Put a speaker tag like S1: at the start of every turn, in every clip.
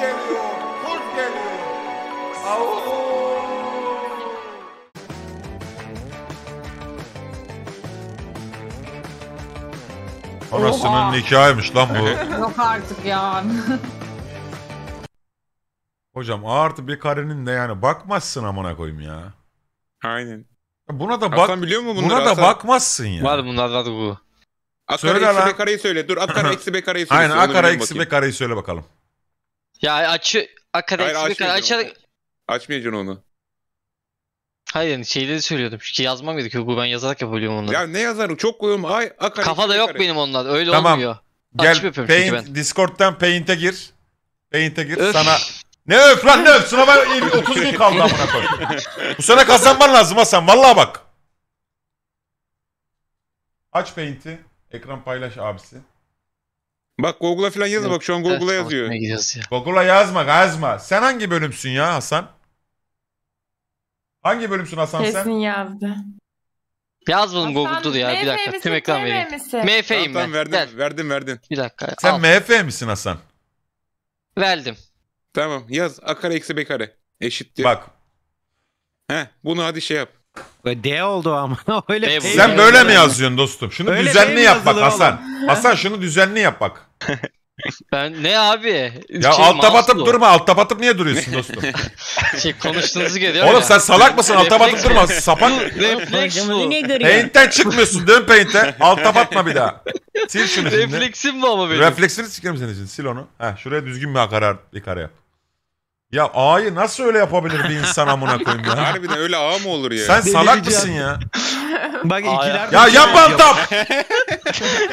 S1: geliyor, kurt geliyor. Avuuu.
S2: Orasının nikahıymış lan bu.
S3: Yok artık ya.
S2: Hocam A artı bir karenin de yani bakmazsın amına koyayım ya.
S4: Aynen. Buna
S2: da bak Hasan biliyor mu bunları buna da Hasan? bakmazsın ya. Var
S5: bunlar da bu. At Söyle kare eksi lan. kareyi
S4: söyle. Dur at kare eksi b kareyi söyle. Aynen A kare eksi B
S2: kareyi söyle bakalım.
S5: Ya açı akademik Hayır, açarak... Açmayacaksın onu. Hayır yani şeyleri söylüyordum. Çünkü yazmam gerekiyor. Bu ben yazarak yapabiliyorum onları.
S4: Ya ne yazarım? Çok koyuyorum. Ay, akademik. Kafada yok akademik. benim onlar. Öyle Tamam. olmuyor. Gel Açıp yapıyorum çünkü ben.
S2: Discord'dan Paint'e gir. Paint'e gir. Öf. Sana ne öf lan ne öf. Sınava 30 gün kaldı amına koy. Bu sene kazanman lazım Hasan. Vallahi bak. Aç Paint'i. Ekran paylaş abisi. Bak Google'a falan yazın bak şu an Google'a yazıyor. Google'a yazma yazma. Sen hangi bölümsün ya Hasan? Hangi bölümsün Hasan sen? Kesin
S3: yazdı.
S2: Yazmadım
S4: Hasan, Google'da ya bir dakika. MF misin, Tüm ekran vereyim. MF'yim Tamam ben. verdim verdim. verdin Bir dakika. Sen Al. MF misin Hasan? Verdim. Tamam yaz a kare eksi b kare eşittir.
S2: Bak Heh, bunu hadi şey yap. D oldu ama. Öyle şey Sen Öyle böyle mi yazıyorsun dostum? Şunu Öyle düzenli yap bak Hasan. Hasan şunu düzenli yap bak.
S5: Ben ne abi? Ya Şey, altta batıp durma. Altta
S2: batıp niye duruyorsun dostum? Şey konuştuğunuzu geliyor Oğlum ya. sen salak mısın? Altta batıp durma. Sapan. Refleks
S5: bu.
S1: Yine görüyor. Paint'ten
S2: çıkmıyorsun. Dön paint'e. Altta batma bir daha. Sil şunu şimdi. Refleksim bu ama benim. Refleksini sikerim senin için. Sil onu. Heh, şuraya düzgün bir karar, bir kare yap. Ya A'yı nasıl öyle yapabilir bir insan amına koyayım ya? Harbiden
S4: öyle ağa mı olur ya? Sen salak mısın ya? Bak ikiler... Ya şey yapma tam!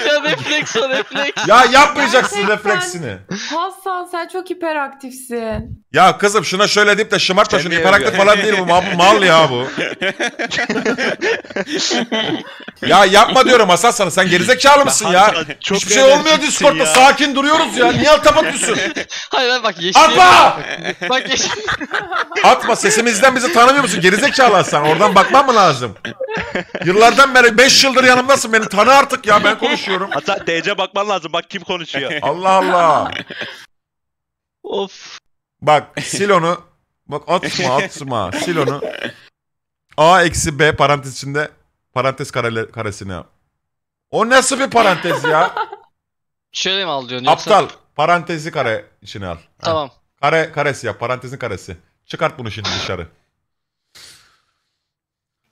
S2: ya refleks o refleks. Ya yapmayacaksın Gerçekten. refleksini.
S3: Hasan sen çok hiperaktifsin.
S2: Ya kızım şuna şöyle deyip de şımartma şunu hiperaktif falan değil bu. Mal ya bu. ya yapma diyorum Hasan sana sen gerizekalı mısın ya? Çok Hiçbir şey olmuyor enerjiksin Discord'da sakin duruyoruz ya. Niye alta bakıyorsun?
S5: Hayır hayır bak yeşil. Atma! Bak yeşil.
S2: Atma sesimizden bizi tanımıyor musun? Gerizekalı Hasan oradan bakmam mı lazım? Yıllardan beri 5 yıldır yanımdasın beni tanı artık ya ben konuşuyorum. Hatta DC bakman lazım bak kim konuşuyor. Allah Allah. of. Bak sil onu. bak atma atma sil onu. A eksi B parantez içinde parantez karele, karesini yap. O nasıl bir parantez ya? Şöyle mi al diyorsun? Aptal. Yoksa... Parantezi kare içine al. Tamam. Kare karesi yap. Parantezin karesi. Çıkart bunu şimdi dışarı.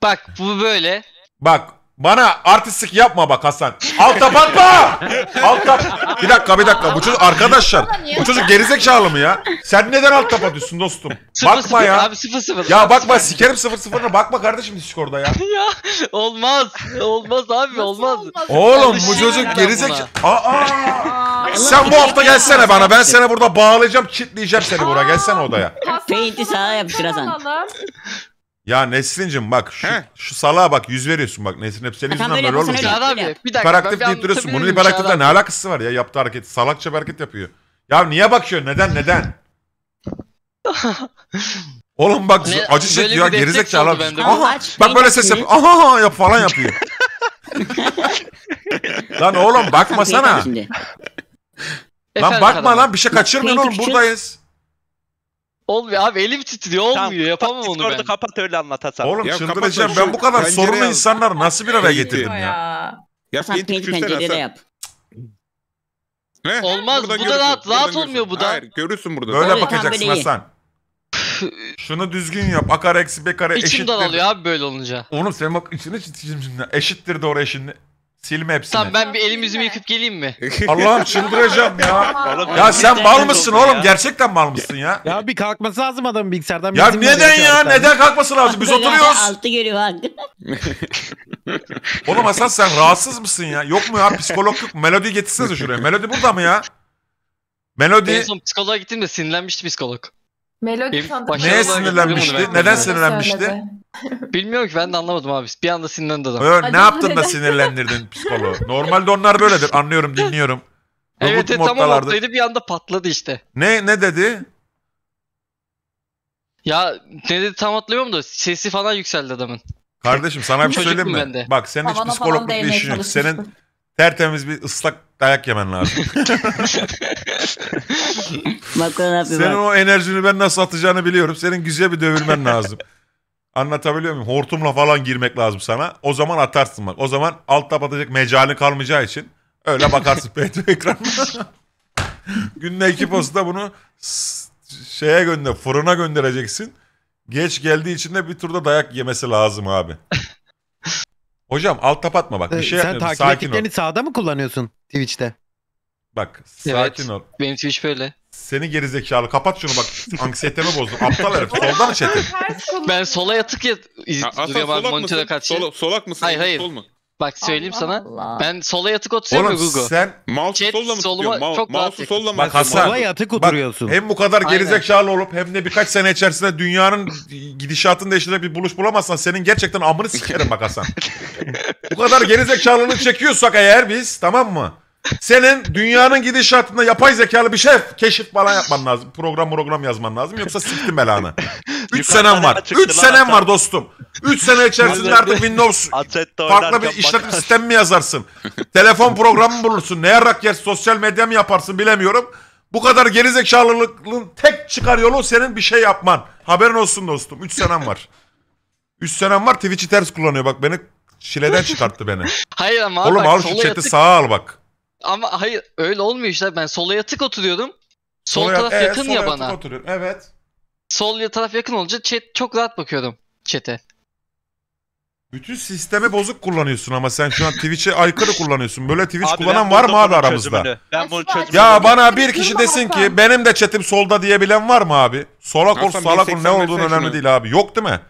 S2: Bak bu böyle. Bak bana artistlik yapma bak Hasan. Alt patma. atma. Bir dakika bir dakika. Bu çocuk arkadaşlar. Bu çocuk gerizekalı mı ya? Sen neden alt patıyorsun dostum? bakma ya. Abi sıfır sıfır. Ya bakma sikerim sıfır sıfırına bakma kardeşim skorda ya.
S5: ya olmaz. Olmaz abi olmaz. Oğlum bu çocuk gerizek. Aa. Sen bu hafta gelsene bana. Ben seni
S2: burada bağlayacağım, kitleyeceğim seni buraya. Gelsene odaya.
S5: Paint'i sağa yapıştır
S2: Hasan. Ya Nesrin'cim bak şu, He. şu salağa bak yüz veriyorsun bak Nesrin hep senin Efendim, yüzünden böyle öyle olmuş. Hiperaktif deyip duruyorsun. Bunun anlatabilir miyim hiperaktifle ne alakası var ya yaptığı hareket? Salakça bir hareket yapıyor. Ya niye bakıyor? Neden neden? Oğlum bak Ne- acı çekiyor bir ya gerizekalı. bak böyle ses yap. Aha yap falan yapıyor.
S1: lan oğlum bakmasana. Efendim
S5: Lan bakma lan bir şey kaçırmıyorsun oğlum Neydi küçük? buradayız. Olmuyor abi elim titriyor olmuyor tamam, yapamam kapat, onu ben. Kapat öyle anlat Hasan. Oğlum ya, çıldıracağım ben bu kadar sorunlu insanlar
S2: nasıl bir araya getirdim ya. ya. Hasan peki
S4: pencereyle yap. Ne? Olmaz buradan bu da rahat, rahat görürsün.
S2: olmuyor bu da. Hayır görürsün burada. Böyle Olur, bakacaksın Hasan. Şunu düzgün yap. A kare eksi B kare eşittir. İçim daralıyor abi böyle olunca. Oğlum sen bak içine çizim şimdi. Eşittir doğru şimdi. Silme hepsini. Tamam ben
S5: bir elimi yüzümü yıkıp geleyim mi? Allah'ım çıldıracağım ya. ya sen mal mısın oğlum?
S2: Gerçekten mal mısın ya? Ya bir kalkması lazım adamın bilgisayardan. Ya neden ya? Neden kalkması lazım? Biz oturuyoruz.
S5: Altı geliyor. bak.
S2: Oğlum esas sen rahatsız mısın ya? Yok mu ya? Psikolog yok mu? Melodi getirsenize şuraya. Melodi burada mı ya?
S5: En Melodi. son psikoloğa gittim de sinirlenmişti psikolog.
S3: Melodi sandım. Neye sinirlenmişti?
S5: Neden sinirlenmişti? Bilmiyorum ki ben de anlamadım abi. Bir anda sinirlendi adam. Ö, ne yaptın da sinirlendirdin psikoloğu? Normalde onlar böyledir. Anlıyorum, dinliyorum. evet Robot evet tam moddalarda- ortadaydı bir anda patladı işte. Ne ne dedi? Ya ne dedi tam hatırlamıyorum da sesi falan yükseldi adamın. Kardeşim sana bir şey söyleyeyim mi? Bak senin hiç Tavana psikologluk bir değmeye işin yok. çalışmıştı. Senin
S2: tertemiz bir ıslak dayak yemen lazım.
S1: Bak Senin o
S2: enerjini ben nasıl atacağını biliyorum. Senin güzel bir dövülmen lazım. Anlatabiliyor muyum? Hortumla falan girmek lazım sana. O zaman atarsın bak. O zaman alt tap atacak mecali kalmayacağı için öyle bakarsın PTV ekranına. Günde iki posta bunu şeye gönder, fırına göndereceksin. Geç geldiği için de bir turda dayak yemesi lazım abi. Hocam alt tapatma bak. Bir ee, şey Sen yapmıyorum. takip Sakin ol.
S4: sağda mı kullanıyorsun Twitch'te?
S2: Bak sakin ol. Benim Twitch böyle. Seni gerizekalı kapat şunu bak. Anksiyetemi bozdun. Aptal herif.
S1: Solda mı
S5: chat'in? Ben sola yatık ya iz- solak mısın? monitöre solak mısın? Hayır, hayır. Sol mu? Bak söyleyeyim Allah sana. Allah. Ben sola yatık oturuyorum Oğlum Google? sen Mouse'u Chat solla mı tutuyorsun? Ma- çok rahat mouse'u yakın. solla mı Bak atıyorsun? Sola yatık oturuyorsun. hem bu kadar Aynen. gerizekalı
S2: olup hem de birkaç sene içerisinde dünyanın gidişatını değiştirecek bir buluş bulamazsan senin gerçekten amını sikerim bak Hasan. bu kadar gerizekalılığını çekiyorsak eğer biz tamam mı? Senin dünyanın gidişatında yapay zekalı bir şey keşif falan yapman lazım. Program program yazman lazım yoksa siktim belanı. 3 senem var. 3 senem var dostum. 3 sene içerisinde artık Windows farklı bir işletim sistem mi yazarsın? Telefon programı bulursun? Ne yarak yer sosyal medya mı yaparsın bilemiyorum. Bu kadar gerizekalılığın tek çıkar yolu senin bir şey yapman. Haberin olsun dostum. 3 senem var. 3 senem var Twitch'i ters kullanıyor bak beni Şile'den çıkarttı
S5: beni. Hayır ama Oğlum al şu chat'i sağa al bak. Ama hayır öyle olmuyor işte ben sola yatık oturuyordum. Sol sola taraf yakın e, ya bana. Oturuyorum. Evet sol ya taraf yakın olunca chat çok rahat bakıyordum chat'e. Bütün sistemi bozuk kullanıyorsun
S2: ama sen şu an Twitch'e aykırı kullanıyorsun. Böyle Twitch Abi kullanan var mı abi aramızda? çözümünü.
S1: Ben bunu Asla. çözümünü. Ya bana bir kişi desin ki
S2: benim de chatim solda diyebilen var mı abi? Sola kol Hasan, sağa ne 180 olduğunu önemli değil abi. Yok değil mi?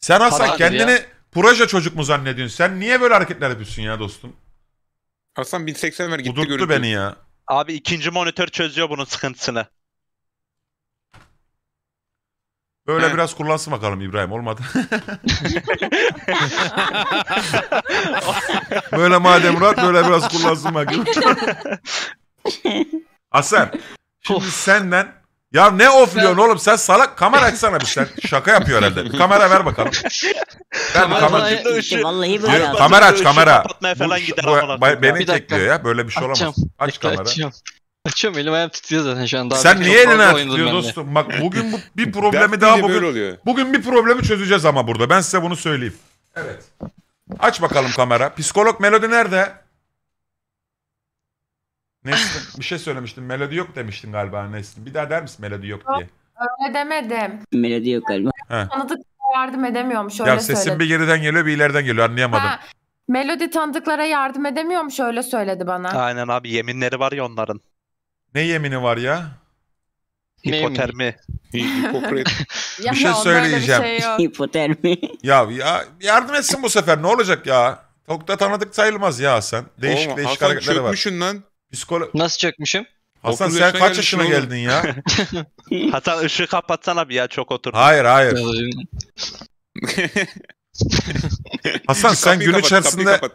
S2: Sen Hasan Paradır kendini proje çocuk mu zannediyorsun? Sen niye böyle hareketler yapıyorsun ya dostum? Hasan 1080 ver gitti Udurttu görüntü. beni ya.
S4: Abi ikinci monitör çözüyor bunun sıkıntısını.
S2: Böyle biraz kullansın bakalım İbrahim olmadı. böyle madem Murat böyle biraz kullansın bakalım. Aslan şimdi senden ya ne of diyorsun oğlum sen salak kamera açsana bir sen şaka yapıyor herhalde. Bir kamera ver bakalım.
S1: Ver Kamera- Vallahi,
S2: Kamera aç kamera.
S5: Kapatmaya Bu- gider bu- amına beni Bir dakika. ya böyle bir şey olamaz. Aç kamera. Açıyorum. Açıyorum elim ayağım titriyor zaten şu an. Daha Sen niye elini atıyor dostum? Bak bugün bu bir problemi
S2: daha bugün. Bugün bir problemi çözeceğiz ama burada. Ben size bunu söyleyeyim. Evet. Aç bakalım kamera. Psikolog Melodi nerede? Nesrin bir şey söylemiştin. Melodi yok demiştin galiba Nesrin. Bir daha der misin melodi yok diye?
S3: Öyle demedim.
S2: Melodi yok galiba.
S3: Tanıdık yardım edemiyormuş öyle Ya sesin söyledi. bir
S2: geriden geliyor bir ileriden geliyor anlayamadım. Ha,
S3: melodi tanıdıklara yardım edemiyormuş öyle söyledi bana.
S4: Aynen abi yeminleri var ya onların.
S2: Ne yemini var ya? Hipotermi.
S1: Hipokrit. Ya, şey, şey söyleyeceğim.
S2: Hipotermi. Ya, ya yardım etsin bu sefer ne olacak ya? Çok da tanıdık sayılmaz ya Hasan. Değişik Oğlum, değişik Hasan hareketleri var. çökmüşsün lan. Psikolo Nasıl çökmüşüm?
S4: Hasan sen kaç gelmiş yaşına oğlum. geldin ya? Hasan ışığı kapatsana bir ya çok
S2: otur. hayır hayır.
S1: Hasan sen Kapıyı gün içerisinde kapat.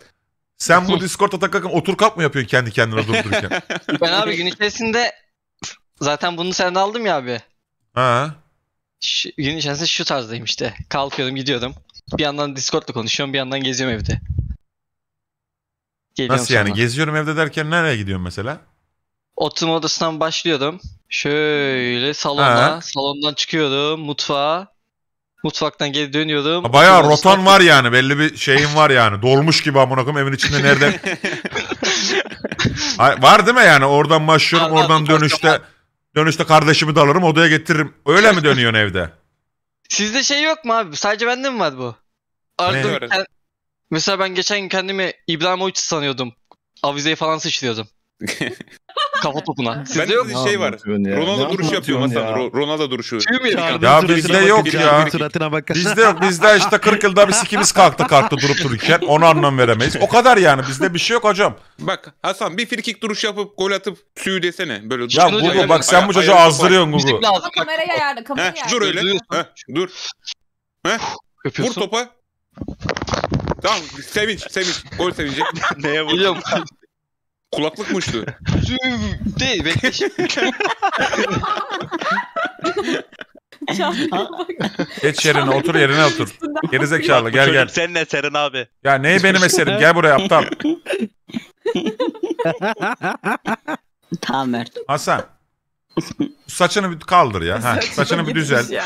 S1: Sen bu
S2: Discord atakakın otur kalk mı yapıyorsun kendi kendine durdururken?
S1: Ben
S5: abi gün içerisinde zaten bunu senden aldım ya abi. Ha. Şu, gün içerisinde şu tarzdayım işte. Kalkıyordum gidiyordum. Bir yandan Discord'la konuşuyorum bir yandan geziyorum evde. Geliyorum Nasıl yani
S2: geziyorum evde derken nereye gidiyorsun mesela?
S5: Oturma odasından başlıyordum. Şöyle salona, Ha. salondan çıkıyordum mutfağa. Mutfaktan geri dönüyordum. Ha, bayağı rotan işte... var
S2: yani. Belli bir şeyin var yani. Dolmuş gibi amına koyayım evin içinde nerede? var değil mi yani? Oradan başlıyorum, Anladım, oradan dönüşte zaman. dönüşte kardeşimi de alırım, odaya getiririm. Öyle mi dönüyorsun evde?
S5: Sizde şey yok mu abi? Sadece bende mi var bu? Ne Ardım, mesela ben geçen gün kendimi İbrahim İbrahimovic sanıyordum. Avizeyi falan sıçrıyordum. Kafa topuna. Sizde ben yok bir şey var. Ya. Ronaldo ne duruşu yapıyor Hasan.
S4: Ronaldo duruşu. Kim ya? Ya bizde yok ya.
S2: Bizde yok. Bizde işte 40 yılda bir sikimiz kalktı kalktı durup dururken. Onu anlam veremeyiz. O kadar yani. Bizde bir şey yok hocam.
S4: Bak Hasan bir frikik duruş yapıp gol atıp suyu desene. Böyle ya Gugu bak sen bu çocuğu azdırıyorsun Gugu.
S1: Kamerayı ayarla. kameraya. Dur öyle.
S4: Dur. Vur topa. Tamam sevinç sevinç gol sevinci. Neye vurdun? Kulaklık mı uçtu?
S1: de bekleşim. Çağrı'ya bak. Geç yerine otur yerine otur. Gerizekalı gel gel.
S4: Sen ne serin abi? Ya neyi
S2: benim eserim gel buraya aptal. Tamam Mert. Hasan. Saçını bir kaldır ya. Ha, saçını bir düzel.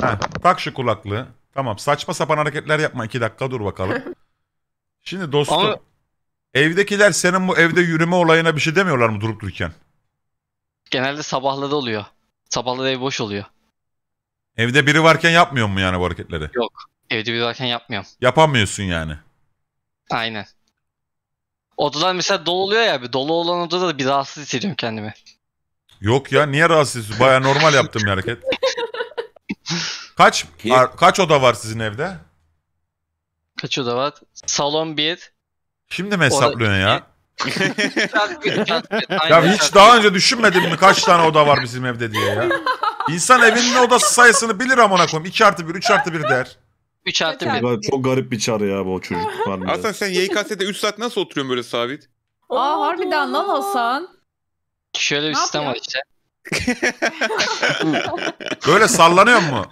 S2: Ha, tak şu kulaklığı. Tamam saçma sapan hareketler yapma. iki dakika dur bakalım. Şimdi dostum. Ama Evdekiler senin bu evde yürüme olayına bir şey demiyorlar mı durup dururken?
S5: Genelde sabahları oluyor. Sabahları ev boş oluyor.
S2: Evde biri varken yapmıyor mu yani bu hareketleri?
S5: Yok. Evde biri varken yapmıyorum.
S2: Yapamıyorsun yani.
S5: Aynen. Odalar mesela dolu oluyor ya bir Dolu olan odada da bir rahatsız hissediyorum kendimi.
S2: Yok ya niye rahatsız ediyorsun? Baya normal yaptım bir hareket. Kaç Ki- kaç oda var sizin evde?
S5: Kaç oda var? Salon bir, Şimdi mi hesaplıyorsun ya? ya hiç daha
S2: önce düşünmedin mi kaç tane oda var bizim evde diye ya. İnsan evinin odası sayısını bilir amına koyayım. 2 artı 1, 3 artı 1 der. 3 artı 1. Çok garip bir çağrı ya bu çocuk var mı? sen
S4: YKS'de 3 saat nasıl oturuyorsun böyle sabit?
S3: Aa harbiden lan Hasan.
S5: Şöyle bir Ne sistem var işte. Böyle sallanıyor mu?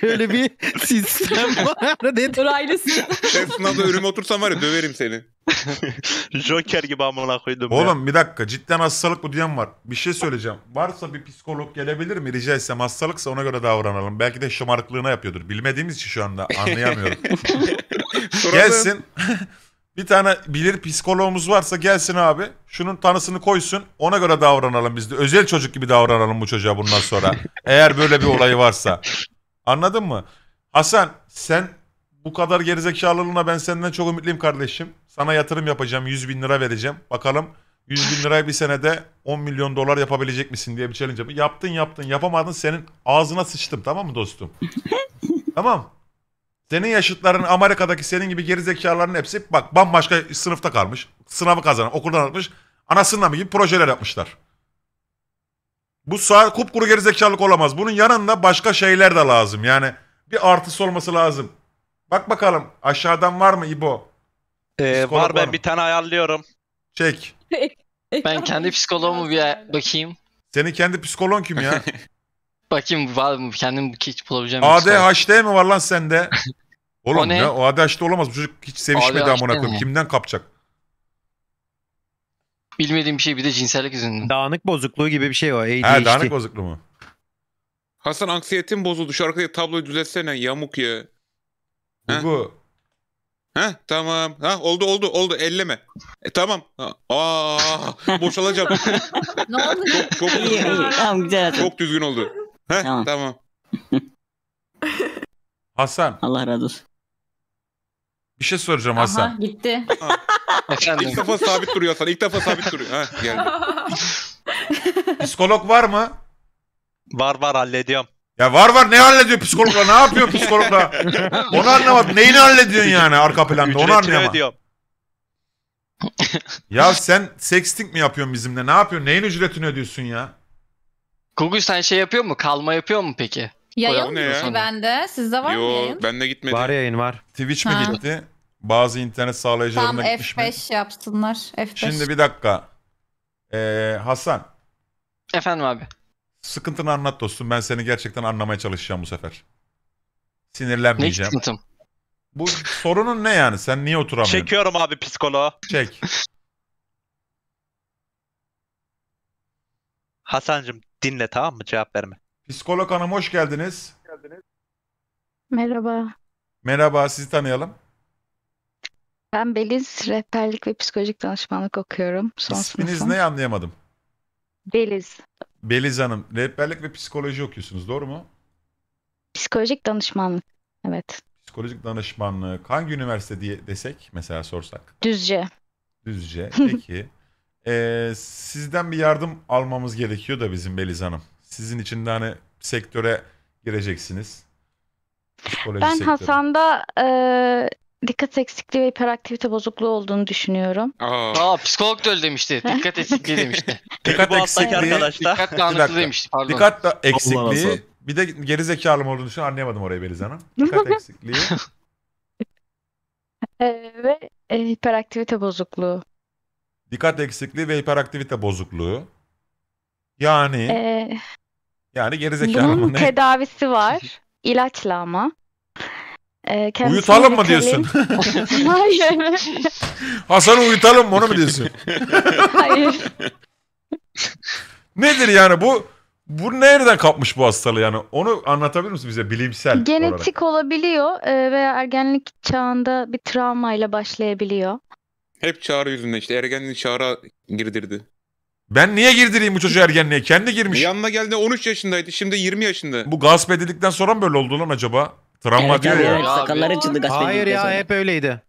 S5: Şöyle bir
S2: sistem var. Dedi. Raylı sistem. Sen
S4: sınavda ölüme otursan var ya döverim seni. Joker gibi amına koydum Oğlum
S2: bir dakika cidden hastalık bu diyen var. Bir şey söyleyeceğim. Varsa bir psikolog gelebilir mi? Rica etsem hastalıksa ona göre davranalım. Belki de şımarıklığına yapıyordur. Bilmediğimiz için şu anda anlayamıyorum. Gelsin. Bir tane bilir psikologumuz varsa gelsin abi. Şunun tanısını koysun. Ona göre davranalım biz de. Özel çocuk gibi davranalım bu çocuğa bundan sonra. Eğer böyle bir olayı varsa. Anladın mı? Hasan sen bu kadar gerizekalılığına ben senden çok ümitliyim kardeşim. Sana yatırım yapacağım. 100 bin lira vereceğim. Bakalım 100 bin lirayı bir senede 10 milyon dolar yapabilecek misin diye bir challenge yapayım. Yaptın yaptın yapamadın senin ağzına sıçtım tamam mı dostum? tamam. Senin yaşıtların Amerika'daki senin gibi gerizekalıların hepsi bak bambaşka sınıfta kalmış. Sınavı kazanan, okuldan atmış. Anasının mı gibi projeler yapmışlar. Bu sağ, kupkuru gerizekalılık olamaz. Bunun yanında başka şeyler de lazım. Yani bir artısı olması lazım. Bak bakalım aşağıdan var mı İbo? Ee, var ben bir tane ayarlıyorum.
S5: Çek. ben kendi psikoloğumu bir bakayım. Senin kendi psikoloğun kim ya? Bakayım var mı? Kendim hiç bulabileceğim. ADHD
S2: mi var lan sende? Oğlum o ne? ya o ADHD olamaz. Bu çocuk hiç sevişmedi ADHD amına koyayım. Kimden kapacak?
S5: Bilmediğim bir şey bir de cinsellik yüzünden. Dağınık bozukluğu gibi bir şey o. ADHD. He dağınık bozukluğu mu?
S4: Hasan anksiyetin bozuldu. Şu arkadaki tabloyu düzeltsene yamuk ya. Heh. Bu. Heh tamam. Ha oldu oldu oldu elleme. E, tamam. aa boşalacağım. ne oldu? Çok çok, iyi, iyi. Tamam, güzel. çok düzgün oldu. Heh, tamam. tamam. Hasan. Allah razı olsun.
S2: Bir şey soracağım Aha, Hasan.
S3: gitti. Ha.
S2: İlk defa sabit duruyor Hasan. İlk defa sabit duruyor. Ha, geldi. Psikolog var mı?
S4: Var var hallediyorum. Ya var var ne hallediyor psikologla? Ne yapıyor psikologla? onu anlamadım. Neyini hallediyorsun yani arka planda? Ücretini onu
S1: anlamadım.
S2: ya sen sexting mi yapıyorsun bizimle? Ne yapıyorsun? Neyin ücretini ödüyorsun ya? Google sen şey yapıyor mu? Kalma yapıyor mu peki? Yayın ne ya? mı
S3: bende? Sizde var Yo, mı yayın?
S2: bende gitmedi. Var yayın var. Twitch mi Ha. gitti? Bazı internet Tam sağlayıcılarına gitmiş
S3: mi? F5 yapsınlar. F5. Şimdi bir
S2: dakika. Ee, Hasan Efendim abi. sıkıntını anlat dostum. Ben seni gerçekten anlamaya çalışacağım bu sefer. Sinirlenmeyeceğim. Ne sıkıntım? Bu sorunun ne yani? Sen niye oturamıyorsun? Çekiyorum abi psikoloğu. Çek.
S4: Hasan'cım dinle tamam mı? Cevap
S2: verme. Psikolog Hanım hoş geldiniz. Merhaba. Merhaba sizi tanıyalım.
S3: Ben Beliz, rehberlik ve psikolojik danışmanlık okuyorum. Son
S2: İsminiz ne anlayamadım. Beliz, Beliz Hanım rehberlik ve psikoloji okuyorsunuz doğru mu?
S3: psikolojik danışmanlık. Evet,
S2: Psikolojik danışmanlık hangi üniversite diye desek mesela sorsak. Düzce. Düzce. Peki. Ee, sizden bir yardım almamız gerekiyor da bizim Beliz Hanım. Sizin için de hani sektöre gireceksiniz. Psikoloji Ben sektörü.
S3: Hasan'da e, dikkat eksikliği ve hiperaktivite bozukluğu olduğunu düşünüyorum.
S5: Aa. Aa psikolog da öyle demişti. Dikkat eksikliği demişti. Dikkat eksikliği, arkadaşta. Dikkat dağınıklığı demişti pardon. dikkat da
S2: eksikliği. Bir de geri zekalı mı olduğunu düşünüyorum. Anlayamadım orayı Beliz Hanım. Dikkat eksikliği.
S3: E, ve e, hiperaktivite bozukluğu.
S2: Dikkat eksikliği ve hiperaktivite bozukluğu. Yani ee, yani gerizekalı bunun mı ne?
S3: tedavisi var. İlaçla ama. Ee, uyutalım
S2: mı diyorsun? Hayır. Hasan'ı uyutalım mı onu mu diyorsun? Hayır. Nedir yani bu bu nereden kapmış bu hastalığı yani? Onu anlatabilir misin bize bilimsel Genetik
S3: olarak? olabiliyor e, veya ergenlik çağında bir travmayla başlayabiliyor.
S4: Hep çağrı yüzünden işte ergenliği çağrı girdirdi. Ben niye girdireyim bu çocuğu ergenliğe? Kendi girmiş. Yanına geldi 13 yaşındaydı
S2: şimdi 20 yaşında. Bu gasp edildikten sonra mı böyle oldu lan acaba?
S5: Travma Evet diyor ya. sakalları açıldı gasp Hayır ya sonra. hep öyleydi.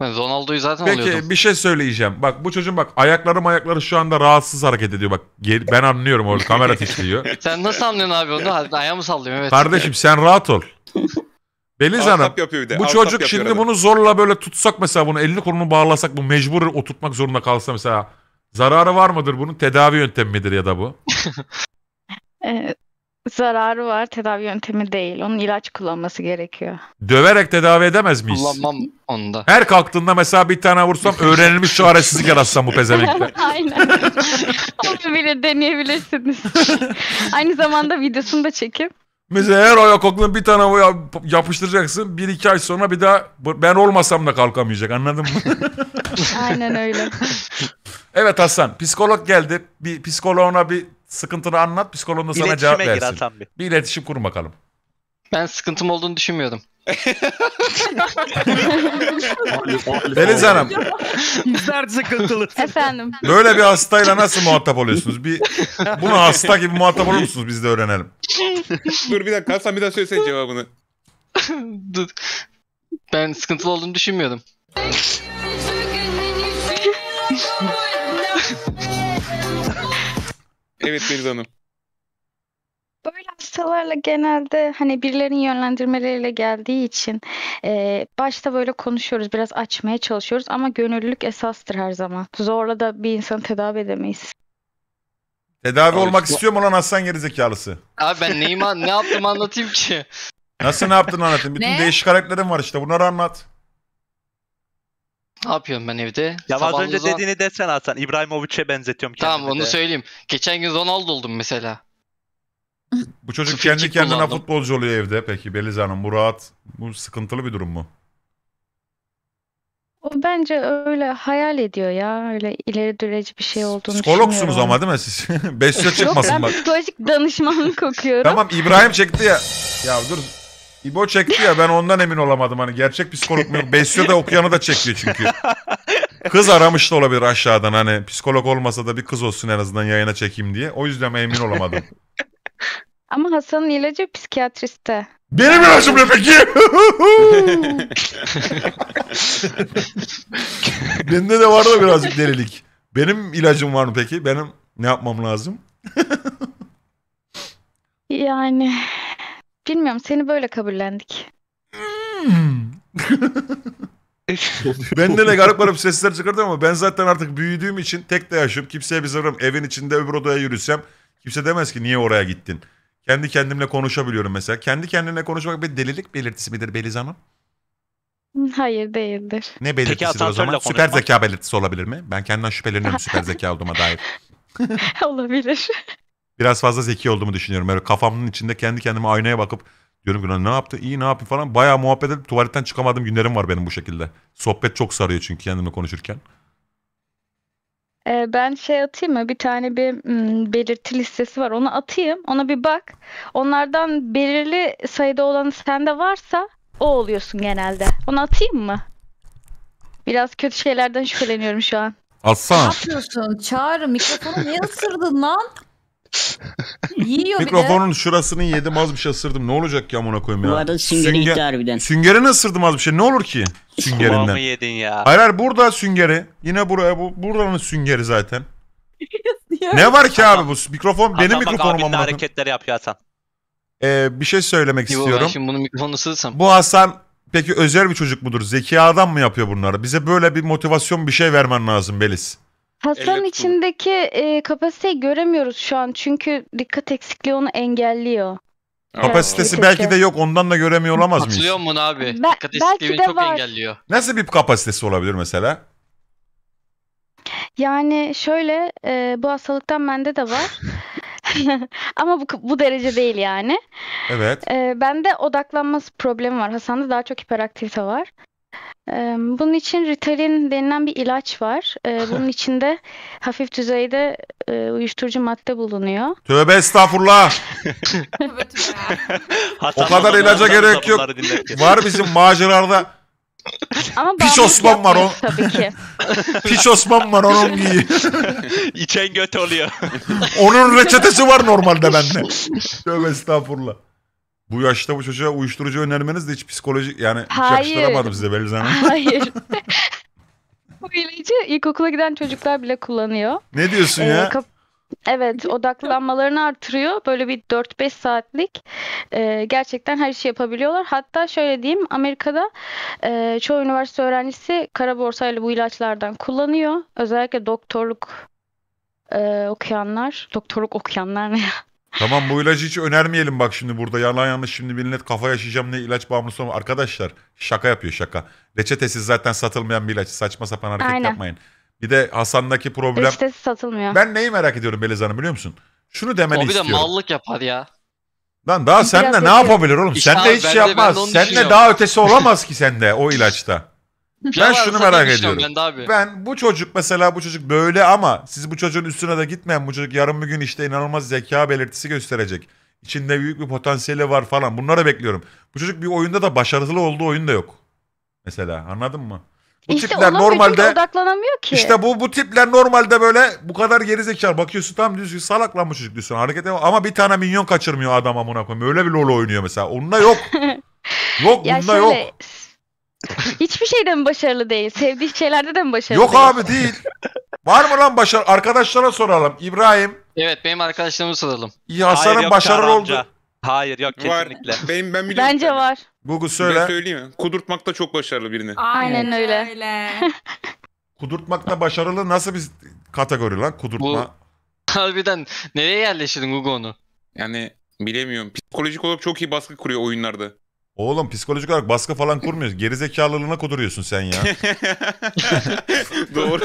S5: Ben Ronaldo'yu zaten Peki alıyordum.
S2: bir şey söyleyeceğim. Bak bu çocuğun bak ayakları ayakları şu anda rahatsız hareket ediyor. Bak ben anlıyorum orada kamera titriyor.
S5: Sen nasıl anlıyorsun abi onu? Hadi Ayağımı sallıyorum evet. Kardeşim
S2: sen rahat ol. Beliz Hanım yapıyor bir de. bu Alt çocuk şimdi arada. bunu zorla böyle tutsak mesela bunu elini kolunu bağlasak bu mecbur oturtmak zorunda kalsa mesela zararı var mıdır bunun tedavi yöntemi midir ya da bu?
S3: Ee, zararı var tedavi yöntemi değil onun ilaç kullanması gerekiyor.
S2: Döverek tedavi edemez miyiz? Kullanmam onda. Her kalktığında mesela bir tane vursam öğrenilmiş çaresizlik yaratsam bu pezevenkle.
S3: Aynen. Onu bile deneyebilirsiniz. Aynı zamanda videosunu da çekip
S2: Mesela her ayak aklına bir tane yapıştıracaksın. Bir iki ay sonra bir daha ben olmasam da kalkamayacak anladın mı?
S3: Aynen öyle.
S2: evet Hasan psikolog geldi. Bir psikoloğuna bir sıkıntını anlat. Psikoloğun da sana iletişime cevap versin.
S5: Gir, bir iletişim kur bakalım. Ben sıkıntım olduğunu düşünmüyordum. Deniz Hanım
S1: Bizler sıkıntılı. Efendim.
S2: böyle bir hastayla nasıl muhatap oluyorsunuz? Bir bunu hasta gibi muhatap olur musunuz? Biz de öğrenelim.
S4: Dur bir dakika sen bir daha söylesene cevabını. Dur.
S5: ben sıkıntılı olduğunu düşünmüyordum. Evet
S4: Deniz Hanım.
S3: Böyle hastalarla genelde hani birilerinin yönlendirmeleriyle geldiği için eee, başta böyle konuşuyoruz, biraz açmaya çalışıyoruz ama gönüllülük esastır her zaman. Zorla da bir insanı tedavi edemeyiz.
S2: Tedavi Abi olmak bu- istiyor mu lan Hasan gerizekalısı?
S5: Abi ben neyim ne yaptım anlatayım ki.
S2: Nasıl ne yaptın anlatayım. Bütün Ne? değişik karakterin var işte
S5: bunları anlat. Ne yapıyorum ben evde? Ya az önce zon- dediğini desen Hasan. İbrahimovic'e benzetiyorum kendimi Tamam onu de. söyleyeyim. Geçen gün Ronaldo oldum mesela.
S2: Bu çocuk Şu kendi fikir kendine kullandım. futbolcu oluyor evde. Peki Beliz Hanım bu rahat, bu sıkıntılı bir durum mu?
S3: O bence öyle hayal ediyor ya. Öyle ileri düreci bir şey olduğunu Psikologsunuz ama değil
S2: mi siz? Besyo Yok çıkmasın ben bak.
S3: psikolojik danışmanlık
S2: okuyorum. Tamam İbrahim çekti ya. Ya dur. İbo çekti ya ben ondan emin olamadım. Hani gerçek psikolog mu? yok? Besyo da okuyanı da çekiyor çünkü. Kız aramış da olabilir aşağıdan hani psikolog olmasa da bir kız olsun en azından yayına çekeyim diye. O yüzden emin olamadım.
S3: Ama Hasan'ın ilacı psikiyatriste.
S2: Benim ilacım ne peki? Bende de var da birazcık delilik. Benim ilacım var mı peki? Benim ne yapmam lazım?
S3: yani bilmiyorum seni böyle kabullendik.
S2: Bende de garip garip sesler çıkardı ama ben zaten artık büyüdüğüm için tek de yaşıyorum. kimseye bir zararım. Evin içinde öbür odaya yürüsem kimse demez ki niye oraya gittin. Kendi kendimle konuşabiliyorum mesela. Kendi kendine konuşmak bir delilik belirtisi midir Beliz Hanım?
S3: Hayır değildir. Ne
S2: belirtisidir o asansörle zaman? Süper zeka belirtisi olabilir mi? Ben kendimden şüpheleniyorum süper zeka olduğuma dair.
S1: Olabilir.
S2: Biraz fazla zeki olduğumu düşünüyorum. Böyle kafamın içinde kendi kendime aynaya bakıp diyorum ki ne yaptı iyi ne yapayım falan. Bayağı muhabbet edip tuvaletten çıkamadığım günlerim var benim bu şekilde. Sohbet çok sarıyor çünkü kendimle konuşurken.
S3: Ee, ben şey atayım mı? Bir tane bir m, hmm, belirti listesi var. Onu atayım. Ona bir bak. Onlardan belirli sayıda olanı sende varsa o oluyorsun genelde. Onu atayım mı? Biraz kötü şeylerden şüpheleniyorum şu an. Ne Atsana. yapıyorsun? Çağrı mikrofonu niye ısırdın lan? Yiyor Mikrofonun de.
S2: şurasını yedim az bir şey ısırdım. Ne olacak ki amına koyayım ya? Bu arada süngeri Sünger... harbiden. Süngerini ısırdım az bir şey. Ne olur ki süngerinden? Kulağımı
S1: yedin ya. Hayır
S2: hayır burada süngeri. Yine buraya bu buranın süngeri zaten.
S4: ne var ki abi bu? Mikrofon benim bak, mikrofonum amına hareketler yapıyor
S5: Hasan.
S2: Ee, bir şey söylemek Yo, istiyorum. Ben şimdi
S5: bunu mikrofonu ısırsam.
S2: Bu Hasan peki özel bir çocuk mudur? Zeki adam mı yapıyor bunları? Bize böyle bir motivasyon bir şey vermen lazım Belis.
S3: Hasan'ın içindeki e, kapasiteyi göremiyoruz şu an çünkü dikkat eksikliği onu engelliyor.
S2: Kapasitesi kesinlikle. belki de yok ondan da göremiyor olamaz mıyız? Katılıyor mu
S5: abi? Be- Dikkat belki de çok var. engelliyor.
S2: Nasıl bir kapasitesi olabilir mesela?
S3: Yani şöyle e, bu hastalıktan bende de var. Ama bu, bu derece değil yani. Evet. E, bende odaklanması problemi var. Hasan'da daha çok hiperaktivite var. Bunun için Ritalin denilen bir ilaç var. Bunun içinde hafif düzeyde e, uyuşturucu madde bulunuyor.
S2: Tövbe estağfurullah.
S1: o kadar ilaca gerek yok. Var bizim
S2: macerada. Ama Piç Osman var on. Tabii ki. Piç Osman var onun giyi. İçen
S4: göt oluyor. onun reçetesi
S2: var normalde bende. Tövbe estağfurullah. Bu yaşta bu çocuğa uyuşturucu önermeniz de hiç psikolojik yani hiç Hayır. yakıştıramadım size Beliz Hanım.
S3: Hayır. bu ilacı ilkokula giden çocuklar bile kullanıyor.
S2: Ne diyorsun Ee, ya? kap-
S3: evet odaklanmalarını artırıyor. Böyle bir 4-5 saatlik e, gerçekten her işi yapabiliyorlar. Hatta şöyle diyeyim Amerika'da e, çoğu üniversite öğrencisi kara borsayla bu ilaçlardan kullanıyor. Özellikle doktorluk e, okuyanlar. Doktorluk okuyanlar ne ya?
S2: Tamam bu ilacı hiç önermeyelim bak şimdi burada. Yalan yanlış şimdi millet kafa yaşayacağım ne ilaç bağımlısı olma. Arkadaşlar şaka yapıyor şaka. Reçetesiz zaten satılmayan bir ilaç. Saçma sapan hareket Aynen. yapmayın. Bir de Hasan'daki problem. Reçetesi satılmıyor. Ben neyi merak ediyorum Beliz Hanım biliyor musun? Şunu demeni O bir de mallık yapar ya. Lan daha sen de ne yapabilir oğlum? sen de hiç ben şey de- ben de daha ötesi olamaz ki sende o ilaçta
S1: ben şunu merak ediyorum. Ben, abi. ben
S2: bu çocuk mesela bu çocuk böyle ama siz bu çocuğun üstüne de gitmeyin. Bu çocuk yarın bir gün işte inanılmaz zeka belirtisi gösterecek. İçinde büyük bir potansiyeli var falan. Bunları bekliyorum. Bu çocuk bir oyunda da başarılı olduğu oyun da yok. Mesela anladın mı? Bu işte tipler normalde
S3: odaklanamıyor ki. İşte
S2: bu bu tipler normalde böyle bu kadar geri zekalı. Bakıyorsun tam düzgün salak lan bu çocuk diyorsun. Hareket ediyor ama bir tane minyon kaçırmıyor adam amına koyayım. Öyle bir LoL oynuyor mesela. Onunla yok. yok ya bunda şöyle,
S1: yok
S3: Hiçbir şeyde mi başarılı değil? Sevdiği şeylerde de mi başarılı Yok değil? abi
S5: değil. Var mı lan başarı? Arkadaşlara soralım. İbrahim, Evet benim arkadaşlarımı soralım. İyi Hasan'ın başarılı oldu. Hayır yok Var. Benim ben biliyorum.
S2: Bence var. Google Ben söyleyeyim mi? Kudurtmakta
S4: çok
S5: başarılı birini.
S3: Aynen öyle.
S2: Kudurtmakta başarılı nasıl bir kategori lan? Kudurtma.
S5: Harbiden nereye yerleştirdin Google onu? Yani
S4: bilemiyorum. Psikolojik olarak çok iyi baskı kuruyor oyunlarda.
S2: Oğlum psikolojik olarak baskı falan kurmuyorsun. Gerizekalılığına kuduruyorsun sen ya. Doğru.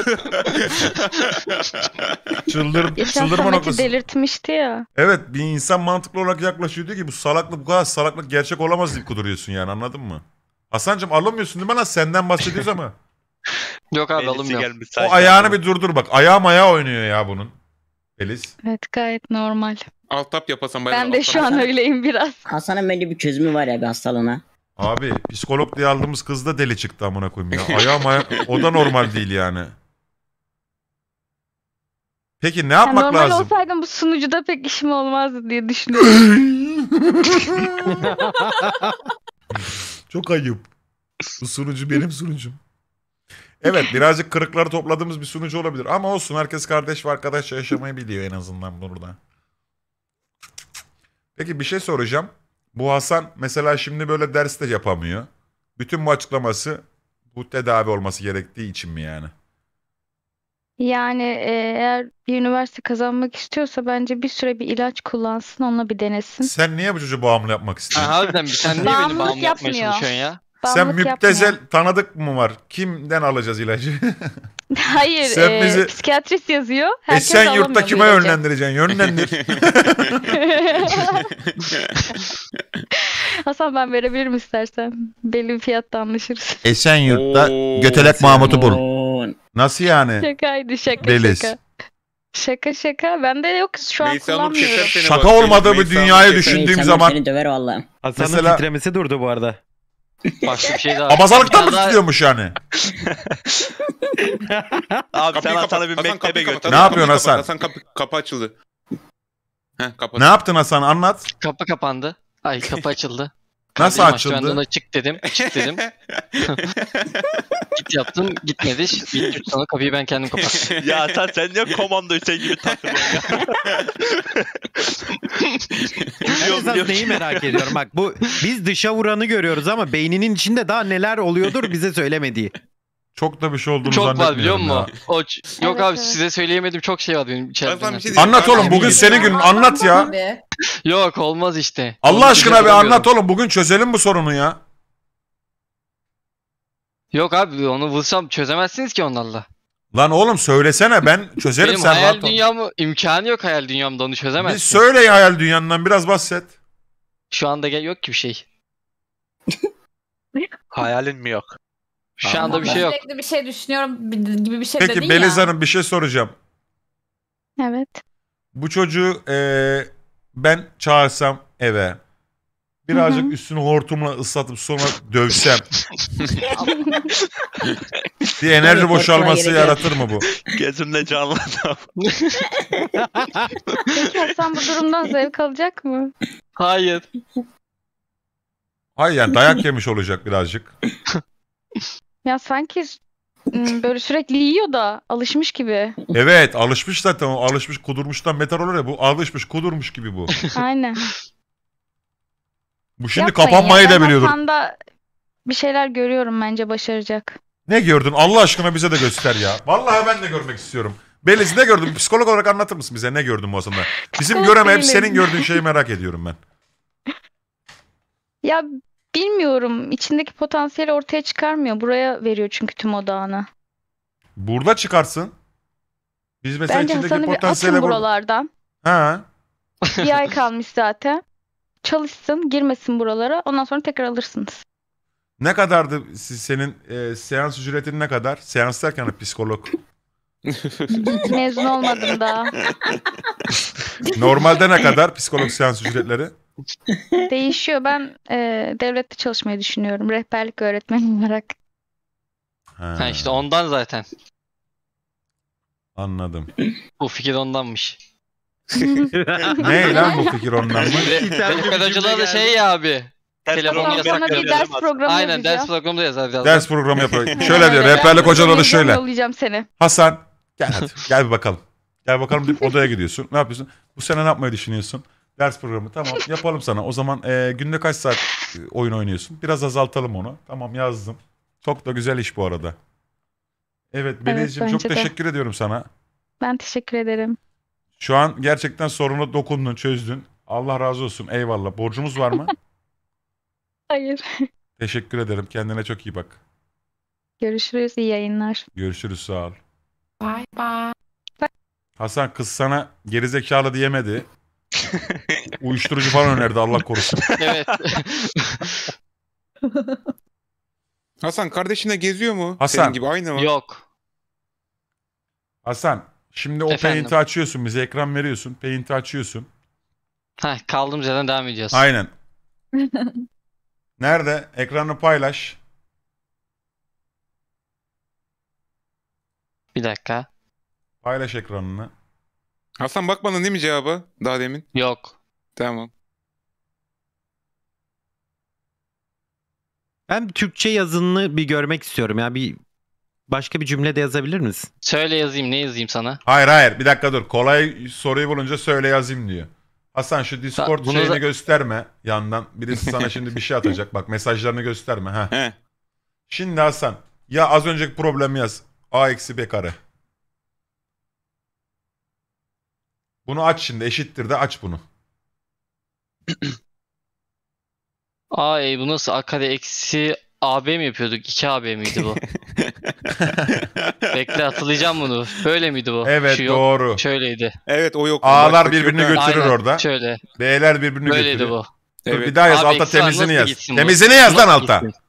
S2: Çıldır, Geçen çıldırma noktası.
S3: delirtmişti ya.
S2: Evet bir insan mantıklı olarak yaklaşıyor diyor ki bu salaklık bu kadar salaklık gerçek olamaz deyip kuduruyorsun yani anladın mı? Hasan'cığım alamıyorsun değil mi lan senden bahsediyoruz ama.
S5: Yok abi Delisi O ayağını
S2: bir durdur bak. Ayağı mayağı oynuyor ya bunun. Feliz.
S3: Evet gayet normal.
S4: Altap yapasam
S2: ben, ben
S3: de şu
S5: an öyleyim biraz. Hasan'ın böyle bir çözümü var ya bir hastalığına.
S2: Abi psikolog diye aldığımız kız da deli çıktı amına koyayım ya. Ayağım ayak o da normal değil yani. Peki ne yapmak yani normal lazım? Normal
S3: olsaydım bu sunucuda pek işim olmazdı diye düşünüyorum.
S2: Çok ayıp. Bu sunucu benim sunucum. Evet birazcık kırıkları topladığımız bir sunucu olabilir. Ama olsun herkes kardeş ve arkadaşça yaşamayı biliyor en azından burada. Peki bir şey soracağım. Bu Hasan mesela şimdi böyle ders de yapamıyor. Bütün bu açıklaması bu tedavi olması gerektiği için mi yani?
S3: Yani e, eğer bir üniversite kazanmak istiyorsa bence bir süre bir ilaç kullansın, onunla bir denesin.
S2: Sen niye bu çocuğu bağımlı yapmak istiyorsun? Ha, harbiden sen niye beni Bağımlılık bağımlı yapmaya çalışıyorsun ya? Sen müptezel yapmıyor. tanıdık mı var? Kimden alacağız ilacı?
S3: Hayır. Sen e, bizi... Psikiyatrist yazıyor. E, Herkes e sen yurtta kime
S2: yönlendireceksin? Yönlendir.
S3: Hasan ben verebilirim istersen. Belli bir fiyatta anlaşırız.
S2: Esenyurt'ta Oo, Götelek Mahmut'u bulun. Nasıl yani?
S3: Şakaydı şaka Beliz. şaka. Şaka şaka. Ben de yok şu an Meysa kullanmıyorum.
S4: Şaka bak, olmadığı bir dünyayı düşündüğüm Meysa zaman. Seni döver vallahi. Hasan'ın mesela... titremesi durdu bu arada. Başka bir şey daha. Abazalıktan mı tutuyormuş yani? Abi sen Hasan'a bir mektebe götür. Ne yapıyorsun Hasan? Hasan kapı, kapı açıldı. Heh, kapı. Ne yaptın
S5: Hasan anlat. Kapı kapandı. Ay kapı açıldı. Nasıl dedim, açıldı? çık dedim. Çık dedim. git yaptım gitmedi. Gittim sana kapıyı ben kendim kapattım. ya sen, sen niye komando Hüseyin gibi takılıyorsun ya?
S4: biliyorum, neyi merak ediyorum bak
S2: bu biz dışa vuranı görüyoruz ama beyninin içinde daha neler oluyordur bize söylemediği. Çok da bir şey olduğunu Çok var biliyor musun?
S5: O, yok Evet, abi evet. size söyleyemedim çok şey var benim içeride. Ben şey Anlat oğlum, bugün senin günün, şey anlat ya. Yok olmaz işte. Allah Onu aşkına bir çözemiyorum. anlat
S2: oğlum bugün çözelim bu sorunu ya.
S5: Yok abi onu bulsam çözemezsiniz ki onlarla.
S2: Lan oğlum söylesene ben çözerim Benim sen hayal rahat ol.
S5: dünyamı imkanı yok hayal dünyamda onu Bir söyle
S2: ya hayal dünyandan biraz bahset.
S5: Şu anda gel yok ki bir şey. Hayalin mi yok? Şu Tamam, bir şey yok.
S3: Sürekli bir şey düşünüyorum gibi bir şey dedin Peki ya. Beliz Hanım
S5: bir şey soracağım.
S3: Evet.
S2: Bu çocuğu eee, ben çağırsam eve birazcık üstünü hortumla ıslatıp sonra dövsem bir enerji boşalması yaratır mı bu?
S4: Gözümde canlandı.
S3: Peki Hasan bu durumdan zevk alacak mı?
S5: Hayır.
S2: Hayır yani dayak yemiş olacak birazcık.
S3: Ya sanki böyle sürekli yiyor da alışmış gibi.
S2: Evet alışmış zaten o alışmış kudurmuştan metal olur ya bu alışmış kudurmuş gibi bu. Aynen. Bu şimdi Yapmayın kapanmayı da ben biliyordur.
S3: Hakan'da bir şeyler görüyorum bence başaracak.
S2: Ne gördün Allah aşkına bize de göster ya. Vallahi ben de görmek istiyorum. Beliz ne gördün? Psikolog olarak anlatır mısın bize ne gördün bu aslında? Bizim Psikolog göremeyip senin gördüğün şeyi merak ediyorum ben.
S3: Ya Bilmiyorum. içindeki potansiyeli ortaya çıkarmıyor. Buraya veriyor çünkü tüm odağını.
S2: Burada çıkarsın. Biz mesela Bence içindeki potansiyeli bir atın
S3: buralardan.
S2: Ha. Bir ay
S3: kalmış zaten. Çalışsın, girmesin buralara. Ondan sonra tekrar alırsınız.
S2: Ne kadardı senin e, seans ücretin ne kadar? Seans derken hani psikolog
S1: Mezun olmadım daha. Normalde ne
S2: kadar psikolog seans ücretleri?
S3: Değişiyor. Ben e, devlette çalışmayı düşünüyorum. Rehberlik öğretmeni olarak.
S5: Ha. Ha, işte ondan zaten. Anladım. Bu fikir ondanmış.
S1: ne lan bu fikir ondan mı? Rehber hocalar da şey ya abi. Telefon Sonra sana bir ders programı Aynen yapacağım. ders programı da yazar. birazdan.
S2: Ders programı yapıyor. Şöyle diyor. Rehberlik hocaları şöyle. Yollayacağım seni. Hasan Gel hadi gel bir bakalım. Gel bakalım deyip odaya gidiyorsun. Ne yapıyorsun? Bu sene ne yapmayı düşünüyorsun? Ders programı tamam yapalım sana. O zaman e, günde kaç saat e, oyun oynuyorsun? Biraz azaltalım onu. Tamam yazdım. Çok da güzel iş bu arada. Evet Belizciğim çok de. teşekkür ediyorum sana.
S3: Ben teşekkür ederim.
S2: Şu an gerçekten sorunu dokundun, çözdün. Allah razı olsun. Eyvallah. Borcumuz var mı?
S3: Hayır.
S2: Teşekkür ederim. Kendine çok iyi bak.
S3: Görüşürüz. İyi yayınlar.
S2: Görüşürüz. Sağ ol.
S3: Bay bay.
S2: Hasan kız sana gerizekalı diyemedi. Uyuşturucu falan önerdi Allah korusun. Evet.
S4: Hasan kardeşine geziyor mu? Hasan. Senin gibi aynı mı? Yok.
S2: Hasan şimdi o Efendim? Paint'i açıyorsun bize ekran veriyorsun. Paint'i açıyorsun. Ha kaldığımız yerden devam edeceğiz. Aynen. Nerede? Ekranı paylaş. Bir dakika. Paylaş
S4: ekranını. Hasan bakmadın değil mi cevabı daha demin? Yok. Tamam.
S5: Ben Türkçe yazını bir görmek istiyorum ya. Bir başka bir cümle de yazabilir misin? Söyle yazayım ne yazayım sana?
S2: Hayır hayır bir dakika dur. Kolay soruyu bulunca söyle yazayım diyor. Hasan şu Discord Ta, şeyini da... gösterme yandan. Birisi sana şimdi bir şey atacak. Bak mesajlarını gösterme. Heh. He. Şimdi Hasan ya az önceki problemi yaz. A eksi B kare. Bunu aç şimdi eşittir de aç bunu.
S5: A e, bu nasıl A kare eksi AB mi yapıyorduk? 2AB miydi bu? Bekle hatırlayacağım bunu. Böyle miydi bu? Evet yok, doğru. Şöyleydi. Evet o yok. A'lar birbirini götürür Aynen, orada. Şöyle. B'ler birbirini Böyleydi götürür. Böyleydi bu. evet. Bir daha yaz A, alta temizini yaz. Temizini bu? yaz lan alta. Gitsin?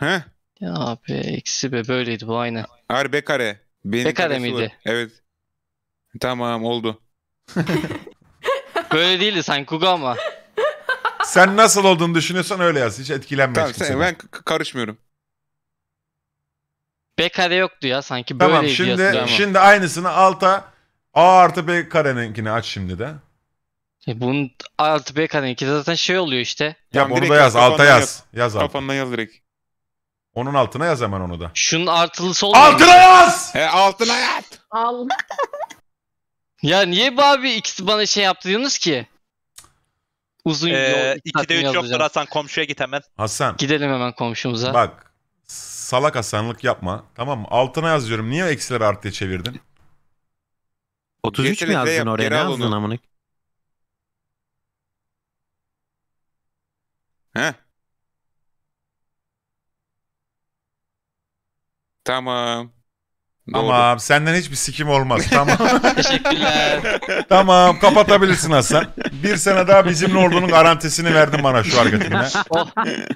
S5: He? Ya be eksi be böyleydi bu aynı. Hayır B kare. B'nin B kare miydi? olur.
S4: Evet. Tamam oldu. Böyle değildi
S5: Sen Kuga ama.
S2: Sen nasıl olduğunu düşünüyorsan öyle yaz. Hiç etkilenme Tamam sen, ben karışmıyorum.
S5: B kare yoktu ya sanki böyle Tamam şimdi ama. şimdi
S2: aynısını alta A artı B kareninkini aç şimdi de. E bunun
S5: artı B kare 2 zaten şey oluyor işte. Ya Tamam, bunu da yaz kafandan alta yaz. yaz. Yaz alta. Kafandan yaz direkt. Onun altına yaz hemen onu da. Şunun artılısı olmuyor. Altına yaz! He, altına yaz! Al. Ya niye bu abi ikisi bana şey yaptınız ki? Uzun ee, yol. Ee, iki de 3 yoktur Hasan komşuya git hemen. Hasan. Gidelim hemen
S2: komşumuza. Bak salak Hasanlık yapma. Tamam mı? Altına yazıyorum. Niye eksileri artıya çevirdin?
S4: 33 mi yazdın oraya? geri Ne yazdın onu.
S2: amına? He?
S4: Tamam. Tamam Doğru.
S2: senden hiçbir sikim olmaz tamam. Teşekkürler. tamam kapatabilirsin Hasan. Bir sene daha bizim ordunun garantisini verdin bana şu hareketine. Oh.